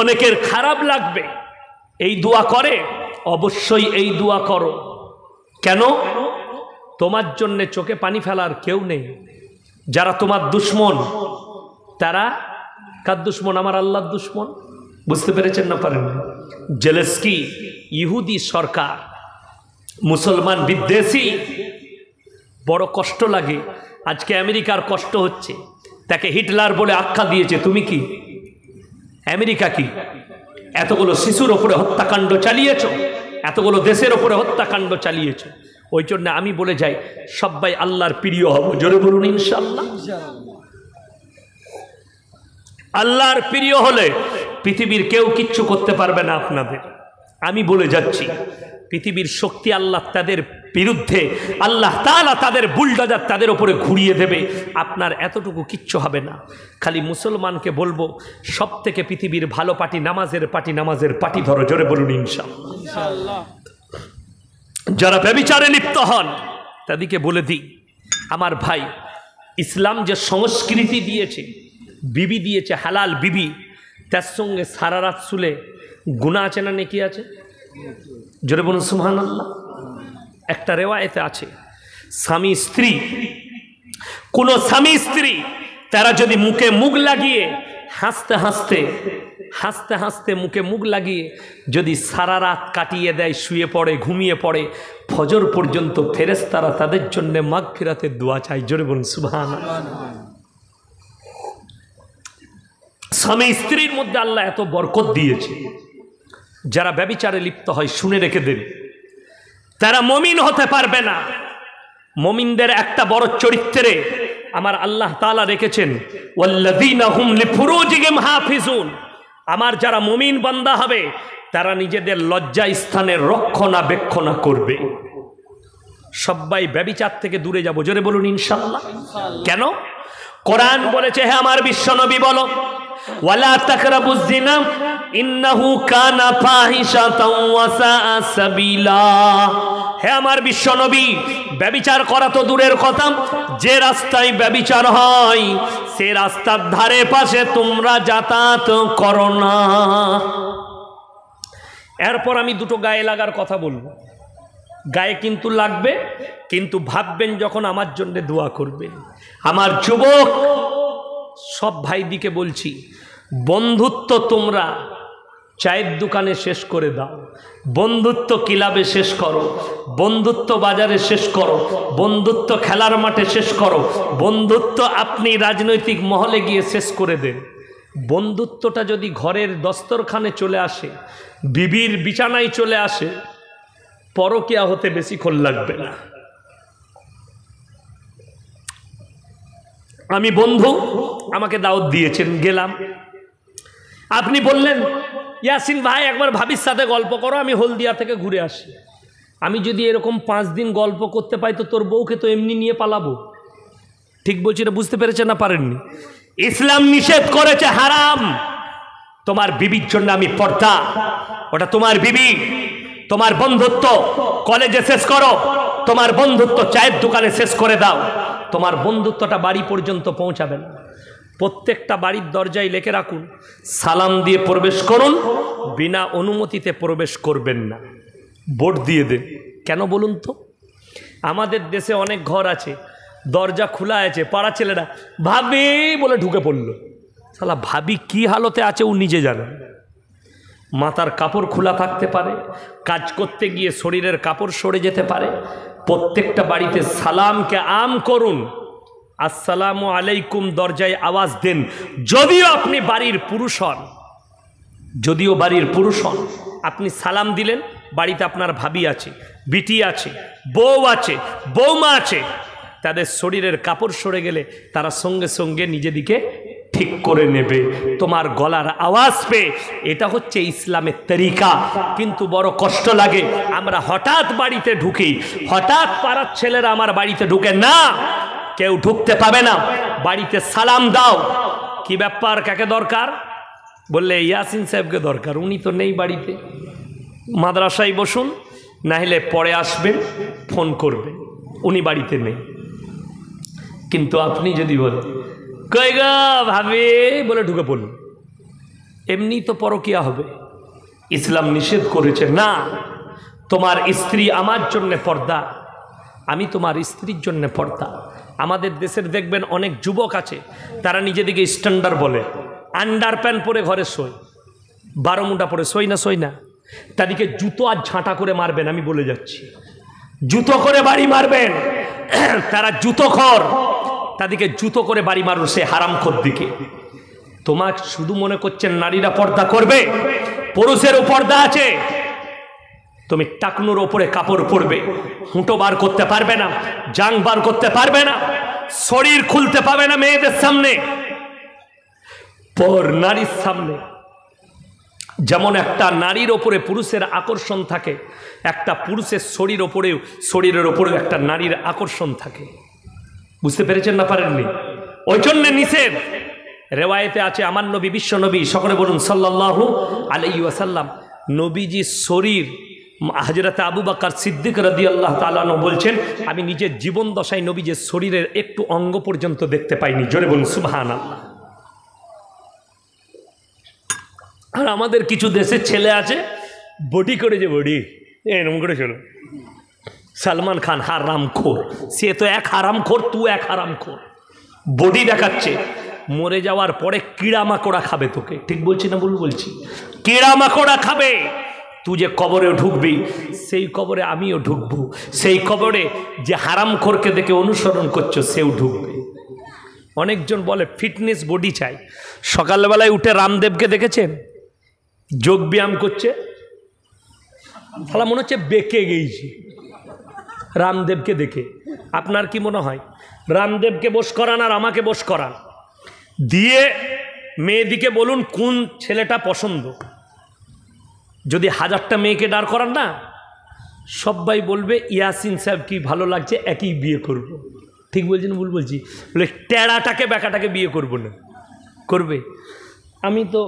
অনেকের খারাপ লাগবে এই দোয়া করে অবশ্যই এই দোয়া করো কেন তোমার জন্যে চোখে পানি ফেলার কেউ নেই যারা তোমার দুশ্মন তারা কার দুশ্মন আমার আল্লাহর দুশ্মন বুঝতে পেরেছেন না পারেন জেলেস্কি ইহুদি সরকার মুসলমান বিদ্বেষী বড় কষ্ট লাগে আজকে আমেরিকার কষ্ট হচ্ছে তাকে হিটলার বলে আখ্যা দিয়েছে তুমি কি আমেরিকা কি এতগুলো শিশুর ওপরে হত্যাকাণ্ড চালিয়েছ এতগুলো দেশের ওপরে হত্যাকাণ্ড চালিয়েছ ওই জন্য আমি বলে যাই সবাই আল্লাহর প্রিয় হব জোরে বলুন ইনশাল্লাহ আল্লাহর প্রিয় হলে পৃথিবীর কেউ কিচ্ছু করতে পারবে না আপনাদের আমি বলে যাচ্ছি পৃথিবীর শক্তি আল্লাহ তাদের বিরুদ্ধে আল্লাহ তালা তাদের বুলডাজার তাদের ওপরে ঘুরিয়ে দেবে আপনার এতটুকু কিচ্ছু হবে না খালি মুসলমানকে বলবো সব থেকে পৃথিবীর ভালো পাটি নামাজের পাটি নামাজের পাটি ধরো জোরে বলুন ইনশাল্লাহ যারা ব্যবিচারে লিপ্ত হন তাদেরকে বলে দিই আমার ভাই ইসলাম যে সংস্কৃতি দিয়েছে বিবি দিয়েছে হালাল বিবি তার সঙ্গে সারা রাত শুলে গুণা আছে না নেকি আছে জোরে বলুন সুহান আল্লাহ একটা রেওয়ায়েতে আছে স্বামী স্ত্রী কোনো স্বামী স্ত্রী তারা যদি মুখে মুখ লাগিয়ে হাসতে হাসতে হাসতে হাসতে মুখে মুখ লাগিয়ে যদি সারা রাত কাটিয়ে দেয় শুয়ে পড়ে ঘুমিয়ে পড়ে ফজর পর্যন্ত ফেরেস্তারা তাদের জন্যে মাগ ফিরাতে দোয়া চাই জোরে বলুন সুহান স্বামী স্ত্রীর মধ্যে আল্লাহ এত বরকত দিয়েছে যারা ব্যবিচারে লিপ্ত হয় শুনে রেখে দেবে তারা মমিন হতে পারবে না মমিনদের একটা বড় চরিত্রে আমার আল্লাহ তালা রেখেছেন আমার যারা মমিন বান্দা হবে তারা নিজেদের লজ্জা স্থানের রক্ষণাবেক্ষণা করবে সবাই ব্যবিচার থেকে দূরে যাবো জোরে বলুন ইনশাল্লাহ কেন কোরআন বলেছে হ্যাঁ আমার বিশ্বনবী বলো ওয়ালা তাকরাবু যিনা ইন্নাহু কানা ফাহিশাতাও ওয়া সাআ সাবিলা হে আমার বিশ্বনবী ব্যবিচার করা তো দূরের কথা যে রাস্তায় ব্যবিচার হয় সে রাস্তার ধারে পাশে তোমরা যাতায়াত করো না এরপর আমি দুটো গায়ে লাগার কথা বলবো গায়ে কিন্তু লাগবে কিন্তু ভাববেন যখন আমার জন্য দোয়া করবেন আমার যুবক সব ভাইদিকে বলছি বন্ধুত্ব তোমরা চায়ের দোকানে শেষ করে দাও বন্ধুত্ব ক্লাবে শেষ করো বন্ধুত্ব বাজারে শেষ করো বন্ধুত্ব খেলার মাঠে শেষ করো বন্ধুত্ব আপনি রাজনৈতিক মহলে গিয়ে শেষ করে দেন বন্ধুত্বটা যদি ঘরের দস্তরখানে চলে আসে বিবির বিছানায় চলে আসে পরকিয়া হতে বেশিক্ষণ লাগবে না আমি বন্ধু আমাকে দাওয়াত দিয়েছেন গেলাম আপনি বললেন ইয়াসিন ভাই একবার ভাবির সাথে গল্প করো আমি হলদিয়া থেকে ঘুরে আসি আমি যদি এরকম পাঁচ দিন গল্প করতে পাই তো তোর বউকে তো এমনি নিয়ে পালাবো ঠিক বলছি না বুঝতে পেরেছে না পারেননি ইসলাম নিষেধ করেছে হারাম তোমার বিবির জন্য আমি পর্দা ওটা তোমার বিবি তোমার বন্ধুত্ব কলেজে শেষ করো তোমার বন্ধুত্ব চায়ের দোকানে শেষ করে দাও তোমার বন্ধুত্বটা বাড়ি পর্যন্ত পৌঁছাবে না প্রত্যেকটা বাড়ির দরজায় লেখে রাখুন সালাম দিয়ে প্রবেশ করুন বিনা অনুমতিতে প্রবেশ করবেন না বোর্ড দিয়ে দেন কেন বলুন তো আমাদের দেশে অনেক ঘর আছে দরজা খোলা আছে পাড়া ছেলেরা ভাবি বলে ঢুকে পড়ল সালা ভাবি কি হালতে আছে ও নিজে জানে মাথার কাপড় খোলা থাকতে পারে কাজ করতে গিয়ে শরীরের কাপড় সরে যেতে পারে প্রত্যেকটা বাড়িতে সালামকে আম করুন আসসালামু আলাইকুম দরজায় আওয়াজ দেন যদিও আপনি বাড়ির পুরুষ হন যদিও বাড়ির পুরুষ হন আপনি সালাম দিলেন বাড়িতে আপনার ভাবি আছে বিটি আছে বউ আছে বৌমা আছে তাদের শরীরের কাপড় সরে গেলে তারা সঙ্গে সঙ্গে নিজেদিকে ঠিক করে নেবে তোমার গলার আওয়াজ পেয়ে এটা হচ্ছে ইসলামের তরিকা কিন্তু বড় কষ্ট লাগে আমরা হঠাৎ বাড়িতে ঢুকি হঠাৎ পাড়ার ছেলেরা আমার বাড়িতে ঢুকে না কেউ ঢুকতে পাবে না বাড়িতে সালাম দাও কি ব্যাপার কাকে দরকার বললে ইয়াসিন সাহেবকে দরকার উনি তো নেই বাড়িতে মাদ্রাসায় বসুন নাহলে পরে আসবেন ফোন করবে উনি বাড়িতে নেই কিন্তু আপনি যদি বলেন কই গা ভাবে বলে ঢুকে পড়ল এমনি তো পরকিয়া হবে ইসলাম নিষেধ করেছে না তোমার স্ত্রী আমার জন্যে পর্দা আমি তোমার স্ত্রীর জন্যে পর্দা আমাদের দেশের দেখবেন অনেক যুবক আছে তারা নিজেদিকে স্ট্যান্ডার্ড বলে আন্ডার প্যান্ট পরে ঘরে সই বারো মুন্ডা পরে সই না সই না তাদেরকে জুতো আর ঝাঁটা করে মারবেন আমি বলে যাচ্ছি জুতো করে বাড়ি মারবেন তারা জুতো খর তাদেরকে জুতো করে বাড়ি মারুন সে হারামখোর দিকে তোমার শুধু মনে করছেন নারীরা পর্দা করবে পুরুষেরও পর্দা আছে তুমি টাকনুর ওপরে কাপড় পরবে হুঁটো বার করতে পারবে না জাং বার করতে পারবে না শরীর খুলতে পারবে না মেয়েদের সামনে পর নারীর সামনে যেমন একটা নারীর ওপরে পুরুষের আকর্ষণ থাকে একটা পুরুষের শরীর ওপরেও শরীরের ওপরেও একটা নারীর আকর্ষণ থাকে বুঝতে পেরেছেন না পারেননি ওই জন্যে নিষেধ রেওয়ায়েতে আছে আমার নবী বিশ্ব নবী সকলে বলুন সাল্লাহ আলাই ওয়াসাল্লাম নবীজির শরীর হাজরত আবু বাকার সিদ্দিক রদি আল্লাহ তালানো বলছেন আমি নিজের জীবন দশায় নবীজের শরীরের একটু অঙ্গ পর্যন্ত দেখতে পাইনি জোরে বলুন সুবাহান আর আমাদের কিছু দেশের ছেলে আছে বডি করে যে বডি এরম করে চলো সালমান খান হারাম খোর সে তো এক খোর তু এক খোর বডি দেখাচ্ছে মরে যাওয়ার পরে কীড়া মাকড়া খাবে তোকে ঠিক বলছি না ভুল বলছি কীড়া মাকড়া খাবে তুই যে কবরেও ঢুকবি সেই কবরে আমিও ঢুকব সেই কবরে যে হারাম খোরকে দেখে অনুসরণ করছো সেও ঢুকবে অনেকজন বলে ফিটনেস বডি চাই সকালবেলায় উঠে রামদেবকে দেখেছেন যোগ ব্যায়াম করছে তাহলে মনে হচ্ছে বেঁকে গেছি রামদেবকে দেখে আপনার কি মনে হয় রামদেবকে বোস করান আর আমাকে বোস করান দিয়ে মেয়েদিকে বলুন কোন ছেলেটা পছন্দ যদি হাজারটা মেয়েকে দাঁড় করান না সবাই বলবে ইয়াসিন সাহেব কি ভালো লাগছে একই বিয়ে করব। ঠিক বলছি না ভুল বলছি বলে টেড়াটাকে ব্যাকাটাকে বিয়ে করব না করবে আমি তো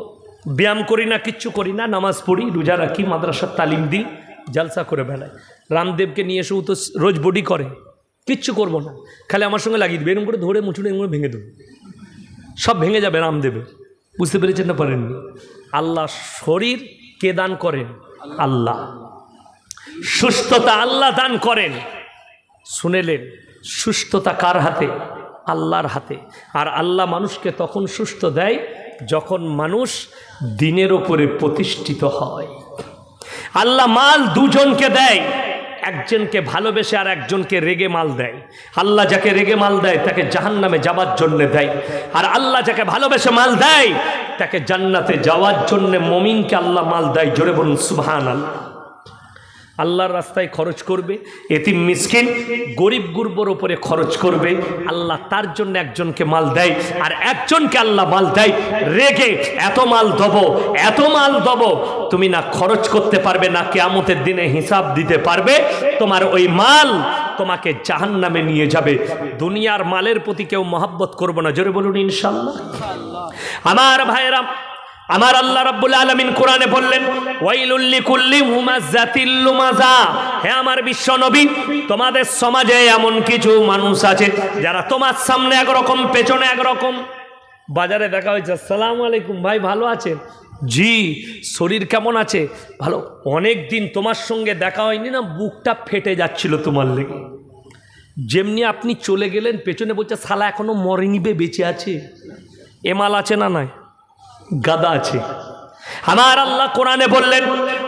ব্যায়াম করি না কিচ্ছু করি না নামাজ পড়ি রোজা রাখি মাদ্রাসার তালিম দিই জালসা করে বেড়ায় রামদেবকে নিয়ে এসেও তো রোজ বডি করে কিচ্ছু করব না খালি আমার সঙ্গে লাগিয়ে দেবে এরকম করে ধরে মুচুড়ে এরকম করে ভেঙে দেবো সব ভেঙে যাবে রামদেবের বুঝতে পেরেছেন না পারেননি আল্লাহ শরীর কে দান করেন আল্লাহ সুস্থতা আল্লাহ দান করেন শুনেলেন সুস্থতা কার হাতে আল্লাহর হাতে আর আল্লাহ মানুষকে তখন সুস্থ দেয় যখন মানুষ দিনের ওপরে প্রতিষ্ঠিত হয় আল্লাহ মাল দুজনকে দেয় একজনকে ভালোবেসে আর একজনকে রেগে মাল দেয় আল্লাহ যাকে রেগে মাল দেয় তাকে জাহান নামে যাওয়ার জন্যে দেয় আর আল্লাহ যাকে ভালোবেসে মাল দেয় তাকে জান্নাতে যাওয়ার জন্যে মমিনকে আল্লাহ মাল দেয় জোরে বলুন সুবহান আল্লাহ আল্লাহর রাস্তায় খরচ করবে এতিম মিসকিন গরিব গুরবর ওপরে খরচ করবে আল্লাহ তার জন্য একজনকে মাল দেয় আর একজনকে আল্লাহ মাল দেয় রেগে এত মাল দব এত মাল দব তুমি না খরচ করতে পারবে না কেয়ামতের দিনে হিসাব দিতে পারবে তোমার ওই মাল তোমাকে জাহান নামে নিয়ে যাবে দুনিয়ার মালের প্রতি কেউ মহাব্বত করবো না জোরে বলুন ইনশাল্লাহ আমার ভাইয়েরা আমার আল্লাহ রাব্বুল আলামিন কোরআনে বললেন ওয়াইলুল্লি কুল্লি হুমাজাতিল লুমাজা হে আমার বিশ্ব নবী তোমাদের সমাজে এমন কিছু মানুষ আছে যারা তোমার সামনে একরকম পেছনে একরকম বাজারে দেখা হয়েছে আসসালামু আলাইকুম ভাই ভালো আছেন জি শরীর কেমন আছে ভালো অনেক দিন তোমার সঙ্গে দেখা হয়নি না বুকটা ফেটে যাচ্ছিল তোমার লেগে যেমনি আপনি চলে গেলেন পেছনে বলছে শালা এখনও মরেনি বেঁচে আছে এমাল আছে না নয় Gadachi. আমার আল্লাহ কোরআনে বললেন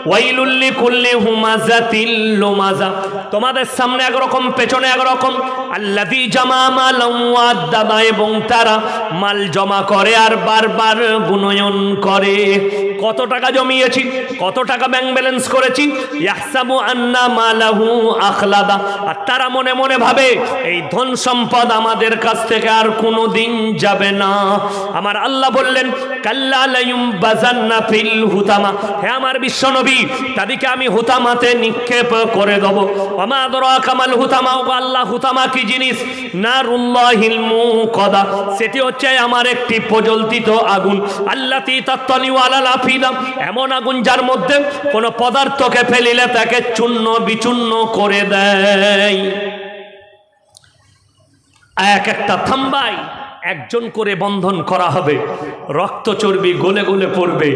ওয়াইলুল্লি কুল্লি হুমাজা তিল্লুমাজা তোমাদের সামনে একরকম পেছনে একরকম আল্লাদি জামা মাল দাবা এবং তারা মাল জমা করে আর বারবার গুণয়ন করে কত টাকা জমিয়েছি কত টাকা ব্যাংক ব্যালেন্স করেছি ইয়াহসাবু আন্না মালাহু আখলাদা আর তারা মনে মনে ভাবে এই ধন সম্পদ আমাদের কাছ থেকে আর কোনো দিন যাবে না আমার আল্লাহ বললেন কাল্লা লাইম বাজান্না ফিল হুতামা হ্যাঁ আমার বিশ্ব নবী তাদেরকে আমি হুতামাতে নিক্ষেপ করে দেব আমাদর কামাল হুতামা ও আল্লাহ হুতামা কি জিনিস নারুল্লাহিল মুকদা সেটি হচ্ছে আমার একটি প্রজ্বলিত আগুন আল্লাহ তিতাত্তানি ওয়ালাল আফিদাম এমন আগুন যার মধ্যে কোনো পদার্থকে ফেলিলে তাকে চূর্ণ বিচূর্ণ করে দেয় এক একটা থাম্বাই একজন করে বন্ধন করা হবে রক্ত চর্বি গলে গলে পড়বে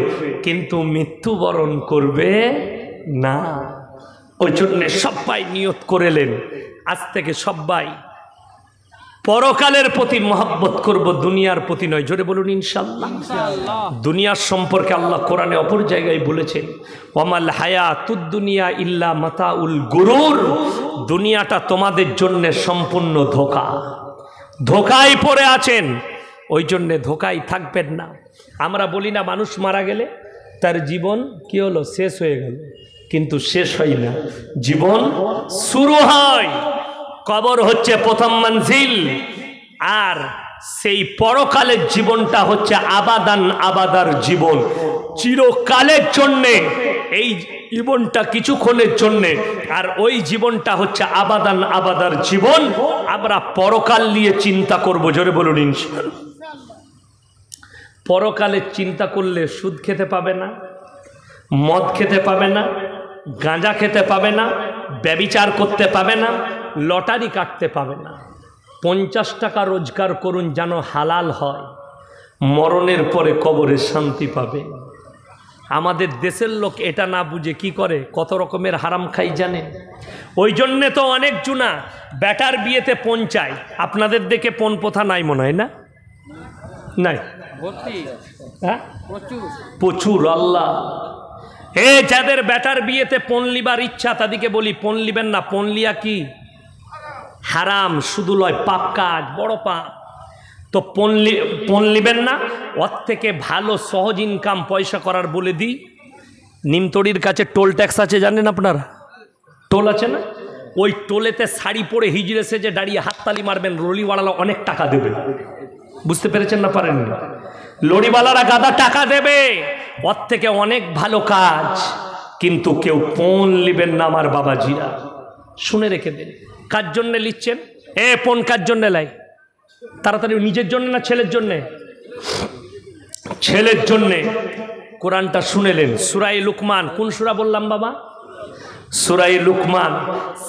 কিন্তু মৃত্যুবরণ করবে না ওই জন্যে সব্বাই নিয়ত করেলেন আজ থেকে সব্বাই পরকালের প্রতি মহাব্বত করব দুনিয়ার প্রতি নয় জোরে বলুন ইনশাল্লাহ দুনিয়ার সম্পর্কে আল্লাহ কোরআনে অপর জায়গায় বলেছেন ওমাল হায়া তুদ্দুনিয়া ইল্লা মাতা উল গুরুর দুনিয়াটা তোমাদের জন্য সম্পূর্ণ ধোকা ধোকাই পড়ে আছেন ওই জন্যে ধোকায় থাকবেন না আমরা বলি না মানুষ মারা গেলে তার জীবন কি হলো শেষ হয়ে গেল কিন্তু শেষ হয় না জীবন শুরু হয় কবর হচ্ছে প্রথম মঞ্জিল আর সেই পরকালের জীবনটা হচ্ছে আবাদান আবাদার জীবন চিরকালের জন্যে এই জীবনটা কিছুক্ষণের জন্যে আর ওই জীবনটা হচ্ছে আবাদান আবাদার জীবন আমরা পরকাল নিয়ে চিন্তা করব জোরে বলুন ইনশাল পরকালে চিন্তা করলে সুদ খেতে পাবে না মদ খেতে পাবে না গাঁজা খেতে পাবে না ব্যবিচার করতে পাবে না লটারি কাটতে পাবে না পঞ্চাশ টাকা রোজগার করুন যেন হালাল হয় মরণের পরে কবরে শান্তি পাবে আমাদের দেশের লোক এটা না বুঝে কি করে কত রকমের হারাম খাই জানে ওই জন্যে তো অনেক জুনা ব্যাটার বিয়েতে পণ চাই আপনাদের দেখে পণ প্রথা নাই মনে হয় না নাই হ্যাঁ? প্রচুর আল্লাহ এ যাদের ব্যাটার বিয়েতে পণ লিবার ইচ্ছা তাদেরকে বলি পণ লিবেন না পণ লিয়া কি হারাম শুধু লয় পাপ কাজ বড় পাপ তো পণ পণ নেবেন না ওর থেকে ভালো সহজ ইনকাম পয়সা করার বলে দিই নিমতড়ির কাছে টোল ট্যাক্স আছে জানেন আপনারা টোল আছে না ওই টোলেতে শাড়ি পরে হিজড়ে সেজে দাঁড়িয়ে হাততালি মারবেন রলিওয়ালা অনেক টাকা দেবে বুঝতে পেরেছেন না পারেন না লড়িওয়ালারা গাদা টাকা দেবে ওর থেকে অনেক ভালো কাজ কিন্তু কেউ পণ নেবেন না আমার বাবাজিরা শুনে রেখে দেন কার জন্যে লিখছেন এ পণ কার জন্যে লাই তাড়াতাড়ি নিজের জন্য না ছেলের জন্যে ছেলের জন্যে কোরআনটা শুনেলেন সুরাই লুকমান কোন সুরা বললাম বাবা সুরাই লুকমান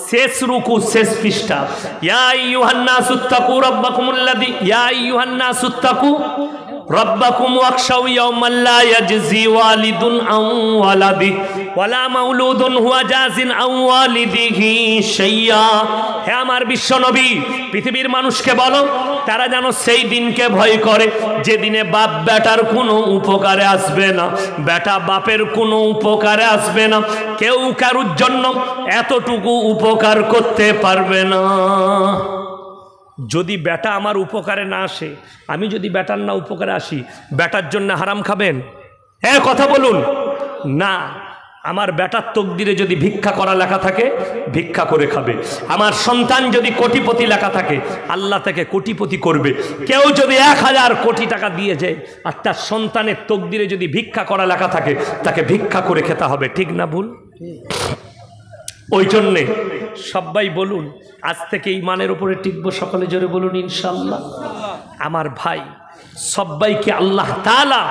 শেষ রুকু শেষ পৃষ্ঠা ইয়া ইউহান্না সুত্তাকু রব্বাকুমুল্লাদি ইয়া ইউহান্না সুত্তাকু ربكم واخشوا يوما لا يجزي والد عن ولده ولا مولود هو جاز عن والده شيئا হে আমার বিশ্ব নবী পৃথিবীর মানুষকে বলো তারা যেন সেই দিনকে ভয় করে যে দিনে বাপ বেটার কোনো উপকারে আসবে না বেটা বাপের কোনো উপকারে আসবে না কেউ কারুর জন্য এতটুকু উপকার করতে পারবে না যদি বেটা আমার উপকারে না আসে আমি যদি ব্যাটার না উপকারে আসি ব্যাটার জন্য হারাম খাবেন হ্যাঁ কথা বলুন না আমার ব্যাটার তকদিরে যদি ভিক্ষা করা লেখা থাকে ভিক্ষা করে খাবে আমার সন্তান যদি কোটিপতি লেখা থাকে আল্লাহ তাকে কোটিপতি করবে কেউ যদি এক হাজার কোটি টাকা দিয়ে যায় আর তার সন্তানের তকদিরে যদি ভিক্ষা করা লেখা থাকে তাকে ভিক্ষা করে খেতে হবে ঠিক না ভুল ওই জন্যে সবাই বলুন আজ থেকে ইমানের উপরে টিকব সকলে জোরে বলুন ইনশাল্লাহ আমার ভাই সবাইকে আল্লাহ তালা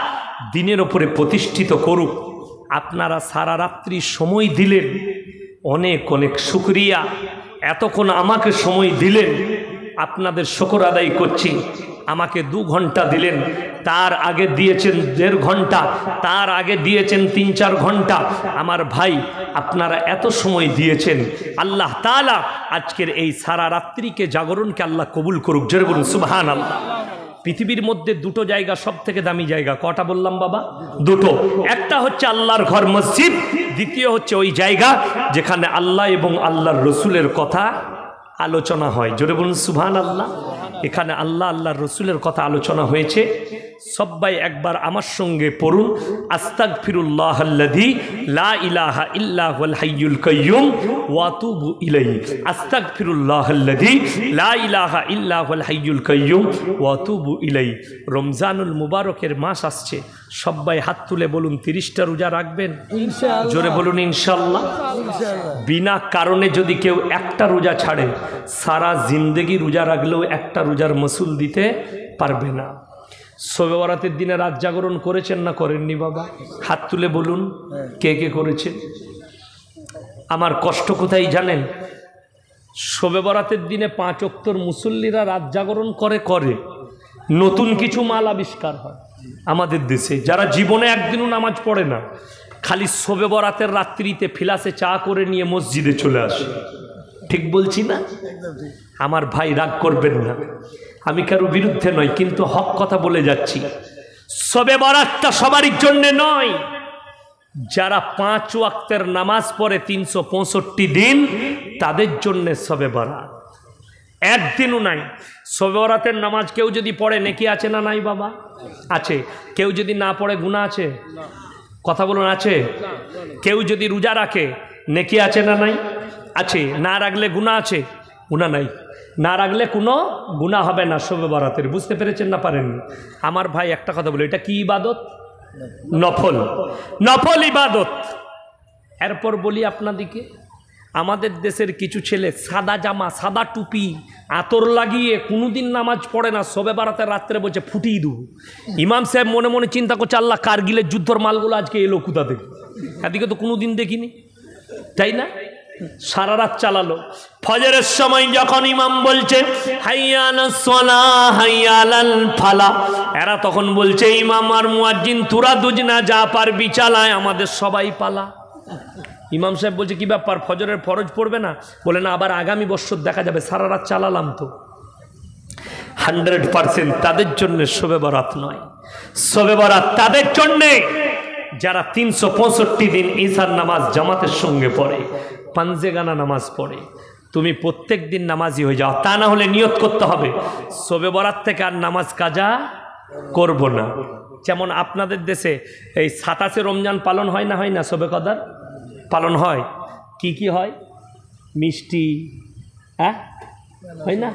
দিনের ওপরে প্রতিষ্ঠিত করুক আপনারা সারা রাত্রি সময় দিলেন অনেক অনেক সুক্রিয়া এতক্ষণ আমাকে সময় দিলেন আপনাদের শকর আদায় করছি আমাকে দু ঘন্টা দিলেন তার আগে দিয়েছেন দেড় ঘন্টা তার আগে দিয়েছেন তিন চার ঘন্টা আমার ভাই আপনারা এত সময় দিয়েছেন আল্লাহ তালা আজকের এই সারা রাত্রিকে জাগরণকে আল্লাহ কবুল করুক জের বলুন সুবাহান আল্লাহ পৃথিবীর মধ্যে দুটো জায়গা সব থেকে দামি জায়গা কটা বললাম বাবা দুটো একটা হচ্ছে আল্লাহর ঘর মসজিদ দ্বিতীয় হচ্ছে ওই জায়গা যেখানে আল্লাহ এবং আল্লাহর রসুলের কথা আলোচনা হয় জোরে বলুন সুহান আল্লাহ এখানে আল্লাহ আল্লাহ রসুলের কথা আলোচনা হয়েছে সব্বাই একবার আমার সঙ্গে পড়ুন আস্তাক ফিরুল্লাহ্লাদি লা ইলাহা ইল্লাহুল হাইয়ুল কাইয়ুম ওয়াতুবু ইলাই আস্তাক ফিরুল্লাহ্লাদি লা ইলাহা ইল্লাহুল হাইয়ুল কাইয়ুম ওয়াতুবু ইলাই রমজানুল মুবারকের মাস আসছে সব্বাই হাত তুলে বলুন তিরিশটা রোজা রাখবেন জোরে বলুন ইনশাল্লাহ বিনা কারণে যদি কেউ একটা রোজা ছাড়ে সারা জিন্দেগি রোজা রাখলেও একটা রোজার মসুল দিতে পারবে না শোবে বরাতের দিনে রাত জাগরণ করেছেন না করেননি বাবা হাত তুলে বলুন কে কে করেছে আমার কষ্ট কোথায় জানেন শোবে বরাতের দিনে পাঁচ অক্তর মুসল্লিরা রাত জাগরণ করে করে নতুন কিছু মাল আবিষ্কার হয় আমাদের দেশে যারা জীবনে একদিনও নামাজ পড়ে না খালি শোবে বরাতের রাত্রিতে ফিলাসে চা করে নিয়ে মসজিদে চলে আসে ঠিক বলছি না আমার ভাই রাগ করবেন না আমি কারো বিরুদ্ধে নই কিন্তু হক কথা বলে যাচ্ছি সবে বরাতটা সবারই জন্যে নয় যারা পাঁচ ওয়াক্তের নামাজ পড়ে তিনশো পঁয়ষট্টি দিন তাদের জন্যে সবে বরাত একদিনও নাই সবে বরাতের নামাজ কেউ যদি পড়ে নেকি আছে না নাই বাবা আছে কেউ যদি না পড়ে গুণা আছে কথা বলুন আছে কেউ যদি রোজা রাখে নেকি আছে না নাই আছে না রাখলে গুণা আছে গুণা নাই না রাখলে কোনো গুণা হবে না শোভে বরাতের বুঝতে পেরেছেন না পারেন আমার ভাই একটা কথা বলি এটা কি ইবাদত নফল নফল ইবাদত এরপর বলি আপনাদিকে আমাদের দেশের কিছু ছেলে সাদা জামা সাদা টুপি আতর লাগিয়ে কোনো দিন নামাজ পড়ে না সবে বাড়াতে রাত্রে বলছে ফুটিয়ে দেবো ইমাম সাহেব মনে মনে চিন্তা করছে আল্লাহ কার্গিলের যুদ্ধর মালগুলো আজকে এলো কোথা থেকে এদিকে তো কোনো দিন দেখিনি তাই না সারা রাত চালালো ফজরের সময় যখন ইমাম বলছে ফালা এরা তখন বলছে ইমাম আর মুয়াজ্জিন তুরা দুজনা যা পার বিচালায় আমাদের সবাই পালা ইমাম সাহেব বলছে কি ব্যাপার ফজরের ফরজ পড়বে না বলে না আবার আগামী বছর দেখা যাবে সারা রাত চালালাম তো হান্ড্রেড পারসেন্ট তাদের জন্য শোবে বরাত নয় শোবে বরাত তাদের জন্যে যারা তিনশো দিন ইসার নামাজ জামাতের সঙ্গে পড়ে পাঞ্জেগানা নামাজ পড়ে তুমি প্রত্যেক দিন নামাজি হয়ে যাও তা না হলে নিয়ত করতে হবে শোবে বরাত থেকে আর নামাজ কাজা করব না যেমন আপনাদের দেশে এই সাতাশে রমজান পালন হয় না হয় না সবে কদার পালন হয় কি কি হয় মিষ্টি হ্যাঁ হয় না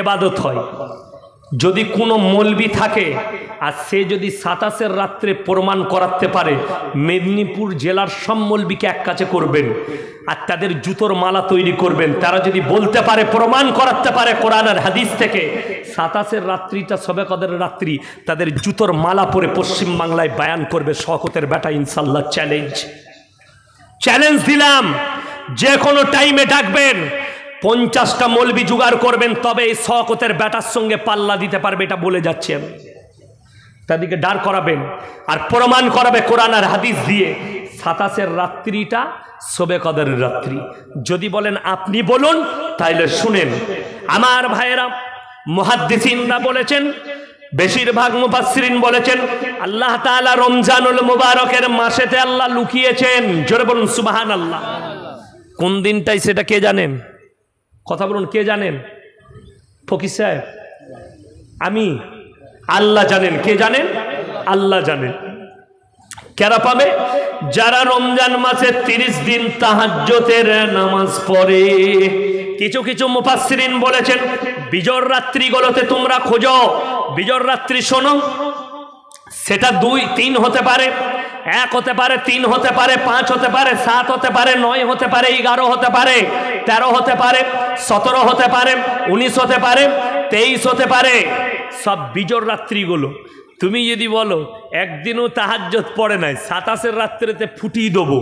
এবাদত হয় যদি কোনো মলবি থাকে আর সে যদি সাতাশের রাত্রে প্রমাণ করাতে পারে মেদিনীপুর জেলার সব মলবিকে এক কাছে করবেন আর তাদের জুতোর মালা তৈরি করবেন তারা যদি বলতে পারে প্রমাণ করাতে পারে কোরআন আর হাদিস থেকে সাতাশের রাত্রিটা সবে কদের রাত্রি তাদের জুতোর মালা পরে পশ্চিমবাংলায় বায়ান করবে শকতের বেটা ইনশাল্লাহ চ্যালেঞ্জ চ্যালেঞ্জ দিলাম যে কোনো টাইমে ডাকবেন পঞ্চাশটা মলবি জোগাড় করবেন তবে এই শকতের ব্যাটার সঙ্গে পাল্লা দিতে পারবে এটা বলে যাচ্ছে আমি তাদেরকে দাঁড় করাবেন আর প্রমাণ করাবে কোরআন আর হাদিস দিয়ে সাতাশের রাত্রিটা শোবে কদরের রাত্রি যদি বলেন আপনি বলুন তাহলে শুনেন আমার ভাইয়েরা মহাদ্দিসিনরা বলেছেন বেশিরভাগ মুফাসরিন বলেছেন আল্লাহ তালা রমজানুল মুবারকের মাসেতে আল্লাহ লুকিয়েছেন জোরে বলুন সুবাহান আল্লাহ কোন দিনটাই সেটা কে জানেন কথা বলুন কে জানেন ফকির সাহেব আমি আল্লাহ জানেন কে জানেন আল্লাহ জানেন কেরা পাবে যারা রমজান মাসের ৩০ দিন তাহাজ্যতের নামাজ পড়ে কিছু কিছু মুফাসরিন বলেছেন বিজর রাত্রিগুলোতে তোমরা খোঁজো বিজর রাত্রি শোনো সেটা দুই তিন হতে পারে এক হতে পারে তিন হতে পারে পাঁচ হতে পারে সাত হতে পারে নয় হতে পারে এগারো হতে পারে তেরো হতে পারে সতেরো হতে পারে উনিশ হতে পারে তেইশ হতে পারে সব বিজোর রাত্রিগুলো তুমি যদি বলো একদিনও তাহাজ্জত পড়ে নাই সাতাশের রাত্রেতে ফুটিয়ে দেবো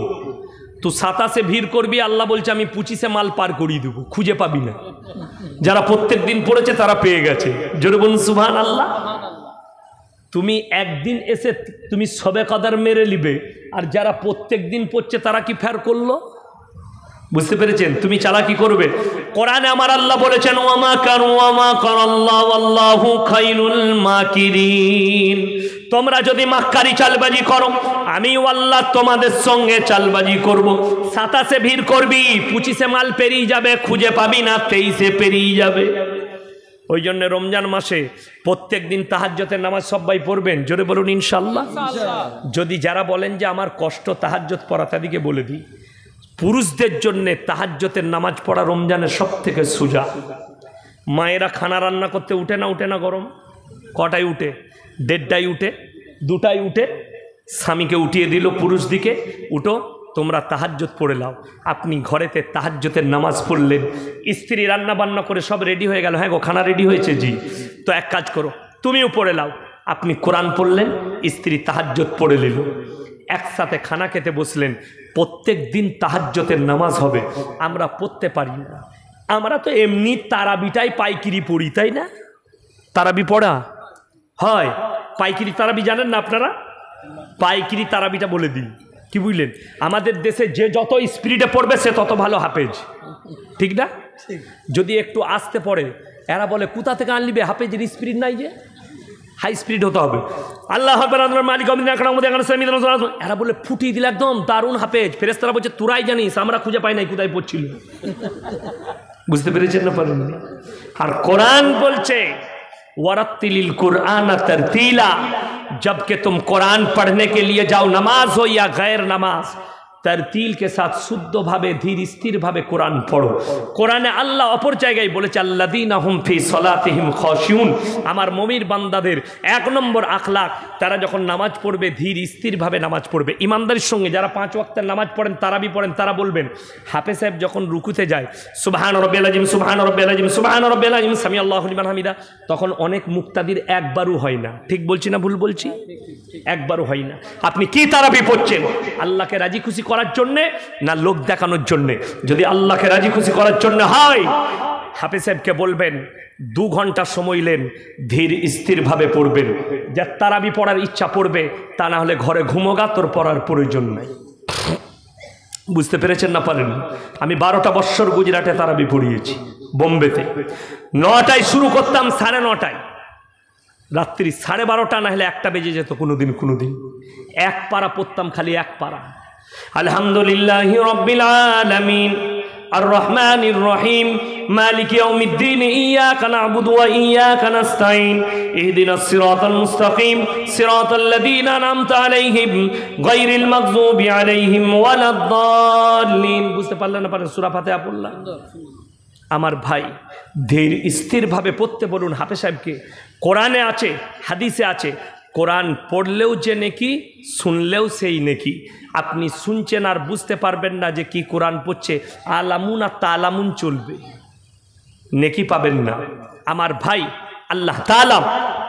তো সাতাশে ভিড় করবি আল্লাহ বলছে আমি পঁচিশে মাল পার করিয়ে দেবো খুঁজে পাবি না যারা প্রত্যেক দিন পড়েছে তারা পেয়ে গেছে জরুবন সুভান আল্লাহ তুমি একদিন এসে তুমি সবে কাদার মেরে নিবে আর যারা প্রত্যেক দিন পড়ছে তারা কি ফের করলো বুঝতে পেরেছেন তুমি চালা কি করবে কোরআনে আমার আল্লাহ বলেছেন ওয়ামা কার আল্লাহ মাকিরিন তোমরা যদি মাক্কারি চালবাজি করো আমি আল্লাহ তোমাদের সঙ্গে চালবাজি করব। সাতাশে ভিড় করবি পঁচিশে মাল পেরিয়ে যাবে খুঁজে পাবি না তেইশে পেরিয়ে যাবে ওই জন্য রমজান মাসে প্রত্যেক দিন তাহাজ্যতের নামাজ সবাই পড়বেন জোরে বলুন ইনশাল্লাহ যদি যারা বলেন যে আমার কষ্ট তাহাজ্যত পড়া তাদেরকে বলে দিই পুরুষদের জন্যে তাহাজ্যতের নামাজ পড়া রমজানের সব থেকে সোজা মায়েরা খানা রান্না করতে উঠে না উঠে না গরম কটায় উঠে দেড়টায় উঠে দুটায় উঠে স্বামীকে উঠিয়ে দিল পুরুষ দিকে উঠো তোমরা তাহাজ্যত পড়ে লাও আপনি ঘরেতে তাহাজ্যতের নামাজ পড়লেন স্ত্রী রান্না বান্না করে সব রেডি হয়ে গেল হ্যাঁ গো খানা রেডি হয়েছে জি তো এক কাজ করো তুমিও পড়ে লাও আপনি কোরআন পড়লেন স্ত্রী তাহাজ্যত পড়ে নিল একসাথে খানা খেতে বসলেন প্রত্যেক দিন তাহাজ্যতের নামাজ হবে আমরা পড়তে পারি না আমরা তো এমনি তারাবিটাই পাইকিরি পড়ি তাই না তারাবি পড়া হয় পাইকিরি তারাবি জানেন না আপনারা পাইকিরি তারাবিটা বলে দিই কি বুঝলেন আমাদের দেশে যে যত স্পিডে পড়বে সে তত ভালো হাফেজ ঠিক না যদি একটু আসতে পড়ে এরা বলে কোথা থেকে আনলিবে হাফেজের স্পিড নাই যে হাই স্পিড হতে হবে আল্লাহ এরা বলে ফুটিয়ে দিল একদম দারুণ হাফেজ ফেরেস্তারা বলছে তোরাই জানিস আমরা খুঁজে পাই নাই কোথায় পড়ছিল বুঝতে পেরেছেন না পারেন আর কোরআন বলছে वरतिल कुरान तरतीला जबकि तुम कुरान पढ़ने के लिए जाओ नमाज हो या गैर नमाज তার তিলকে সাথ শুদ্ধভাবে ধীর স্থিরভাবে কোরআন পড়ো কোরআনে আল্লাহ অপর জায়গায় বলেছে আল্লা দিন আহমফি সলাতিহিম খসিউন আমার মমির বান্দাদের এক নম্বর আখলাখ তারা যখন নামাজ পড়বে ধীর স্থিরভাবে নামাজ পড়বে ইমানদারির সঙ্গে যারা পাঁচ ওয়াক্তের নামাজ পড়েন তারাবি পড়েন তারা বলবেন হাফে সাহেব যখন রুকুতে যায় সুবাহান রব্বেলাজিম সুবাহান রব্বেলাজিম সুবাহান রব্বেলাজিম সামি আল্লাহলিমান হামিদা তখন অনেক মুক্তাদির একবারও হয় না ঠিক বলছি না ভুল বলছি একবারও হয় না আপনি কি তারাবি পড়ছেন আল্লাহকে রাজি খুশি করার জন্যে না লোক দেখানোর জন্যে যদি আল্লাহকে রাজি খুশি করার জন্য হয় হাফিজ সাহেবকে বলবেন দু ঘন্টা সময় লেন ধীর স্থিরভাবে পড়বেন যার তারাবি পড়ার ইচ্ছা পড়বে তা না হলে ঘরে ঘুমোগা তোর পড়ার প্রয়োজন নাই বুঝতে পেরেছেন না পারেন আমি বারোটা বৎসর গুজরাটে তারাবি পড়িয়েছি বোম্বেতে নটায় শুরু করতাম সাড়ে নটায় রাত্রি সাড়ে বারোটা না হলে একটা বেজে যেত কোনোদিন কোনোদিন কোনো দিন এক পাড়া পড়তাম খালি এক পাড়া আলহামদুলিল্লাহ রব্বিল আলমিন আর রহমান রহিম মালিক ইয়াউমিদ্দিন ইয়াক নাবুদু ওয়া ইয়াক নাস্তাইন ইহদিনাস সিরাতাল মুস্তাকিম সিরাতাল লাযীনা আন'আমতা আলাইহিম গায়রিল মাগদূবি আলাইহিম ওয়ালাদ-দাল্লিন বুঝতে পারলেন না পারেন সূরা ফাতিহা পড়লাম আমার ভাই ধীর স্থিরভাবে পড়তে বলুন হাফেজ সাহেবকে কোরআনে আছে হাদিসে আছে কোরআন পড়লেও যে নেকি শুনলেও সেই নেকি আপনি শুনছেন আর বুঝতে পারবেন না যে কি কোরআন পড়ছে আলামুন আর তালামুন চলবে নেকি পাবেন না আমার ভাই আল্লাহ তালাম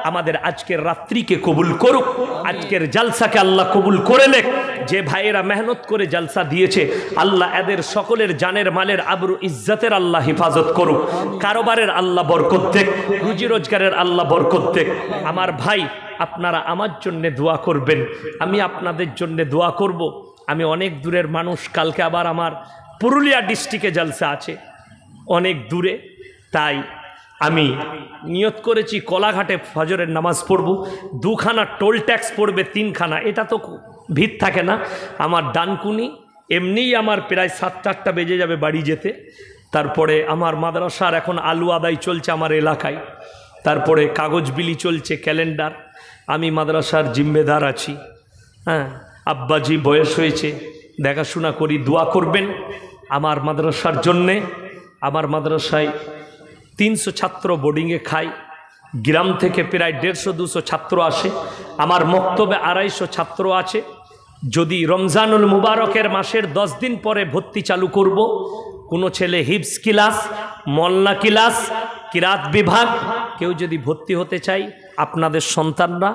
আমাদের আজকের রাত্রিকে কবুল করুক আজকের জালসাকে আল্লাহ কবুল করে নেক যে ভাইয়েরা মেহনত করে জালসা দিয়েছে আল্লাহ এদের সকলের জানের মালের আবরু ইজ্জাতের আল্লাহ হেফাজত করুক কারোবারের আল্লাহ বরকত দেখ রুজি রোজগারের আল্লাহ বরকত দেখ আমার ভাই আপনারা আমার জন্য দোয়া করবেন আমি আপনাদের জন্য দোয়া করব। আমি অনেক দূরের মানুষ কালকে আবার আমার পুরুলিয়া ডিস্ট্রিক্টে জালসা আছে অনেক দূরে তাই আমি নিয়ত করেছি কলাঘাটে ফজরের নামাজ পড়ব দুখানা টোল ট্যাক্স পড়বে তিনখানা এটা তো ভিত থাকে না আমার ডানকুনি এমনিই আমার প্রায় সাত চারটা বেজে যাবে বাড়ি যেতে তারপরে আমার মাদ্রাসার এখন আলু আদায় চলছে আমার এলাকায় তারপরে কাগজ বিলি চলছে ক্যালেন্ডার আমি মাদ্রাসার জিম্মেদার আছি হ্যাঁ আব্বাজি বয়স হয়েছে দেখাশোনা করি দোয়া করবেন আমার মাদ্রাসার জন্যে আমার মাদ্রাসায় তিনশো ছাত্র বোর্ডিংয়ে খায় গ্রাম থেকে প্রায় দেড়শো দুশো ছাত্র আসে আমার মক্তবে আড়াইশো ছাত্র আছে যদি রমজানুল মুবারকের মাসের দশ দিন পরে ভর্তি চালু করব। কোনো ছেলে হিপস ক্লাস মল্লা ক্লাস কিরাত বিভাগ কেউ যদি ভর্তি হতে চাই আপনাদের সন্তানরা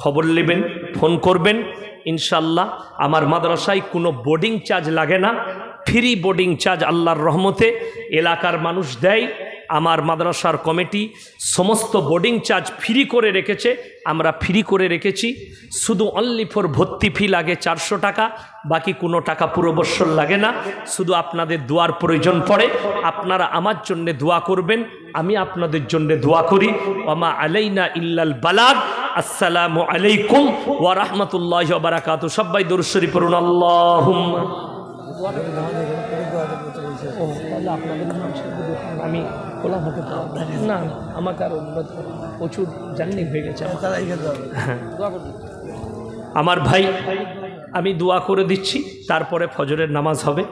খবর নেবেন ফোন করবেন ইনশাল্লাহ আমার মাদ্রাসায় কোনো বোর্ডিং চার্জ লাগে না ফ্রি বোর্ডিং চার্জ আল্লাহর রহমতে এলাকার মানুষ দেয় আমার মাদ্রাসার কমিটি সমস্ত বোর্ডিং চার্জ ফ্রি করে রেখেছে আমরা ফ্রি করে রেখেছি শুধু অনলি ফর ভর্তি ফি লাগে চারশো টাকা বাকি কোনো টাকা পুরো বৎসর লাগে না শুধু আপনাদের দোয়ার প্রয়োজন পড়ে আপনারা আমার জন্য দোয়া করবেন আমি আপনাদের জন্য দোয়া করি ওমা আলাইনা ইল্লাল বালাদ আসসালামু আলাইকুম ওয়া রাহমাতুল্লাহি ওয়া সবাই দরুদ পড়ুন আল্লাহ আমি খোলা হতে না না আমাকে আর অনুবাদ প্রচুর জার্নি হয়ে গেছে আমার ভাই আমি দোয়া করে দিচ্ছি তারপরে ফজরের নামাজ হবে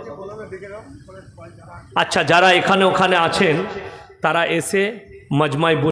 আচ্ছা যারা এখানে ওখানে আছেন তারা এসে মজমায় বসে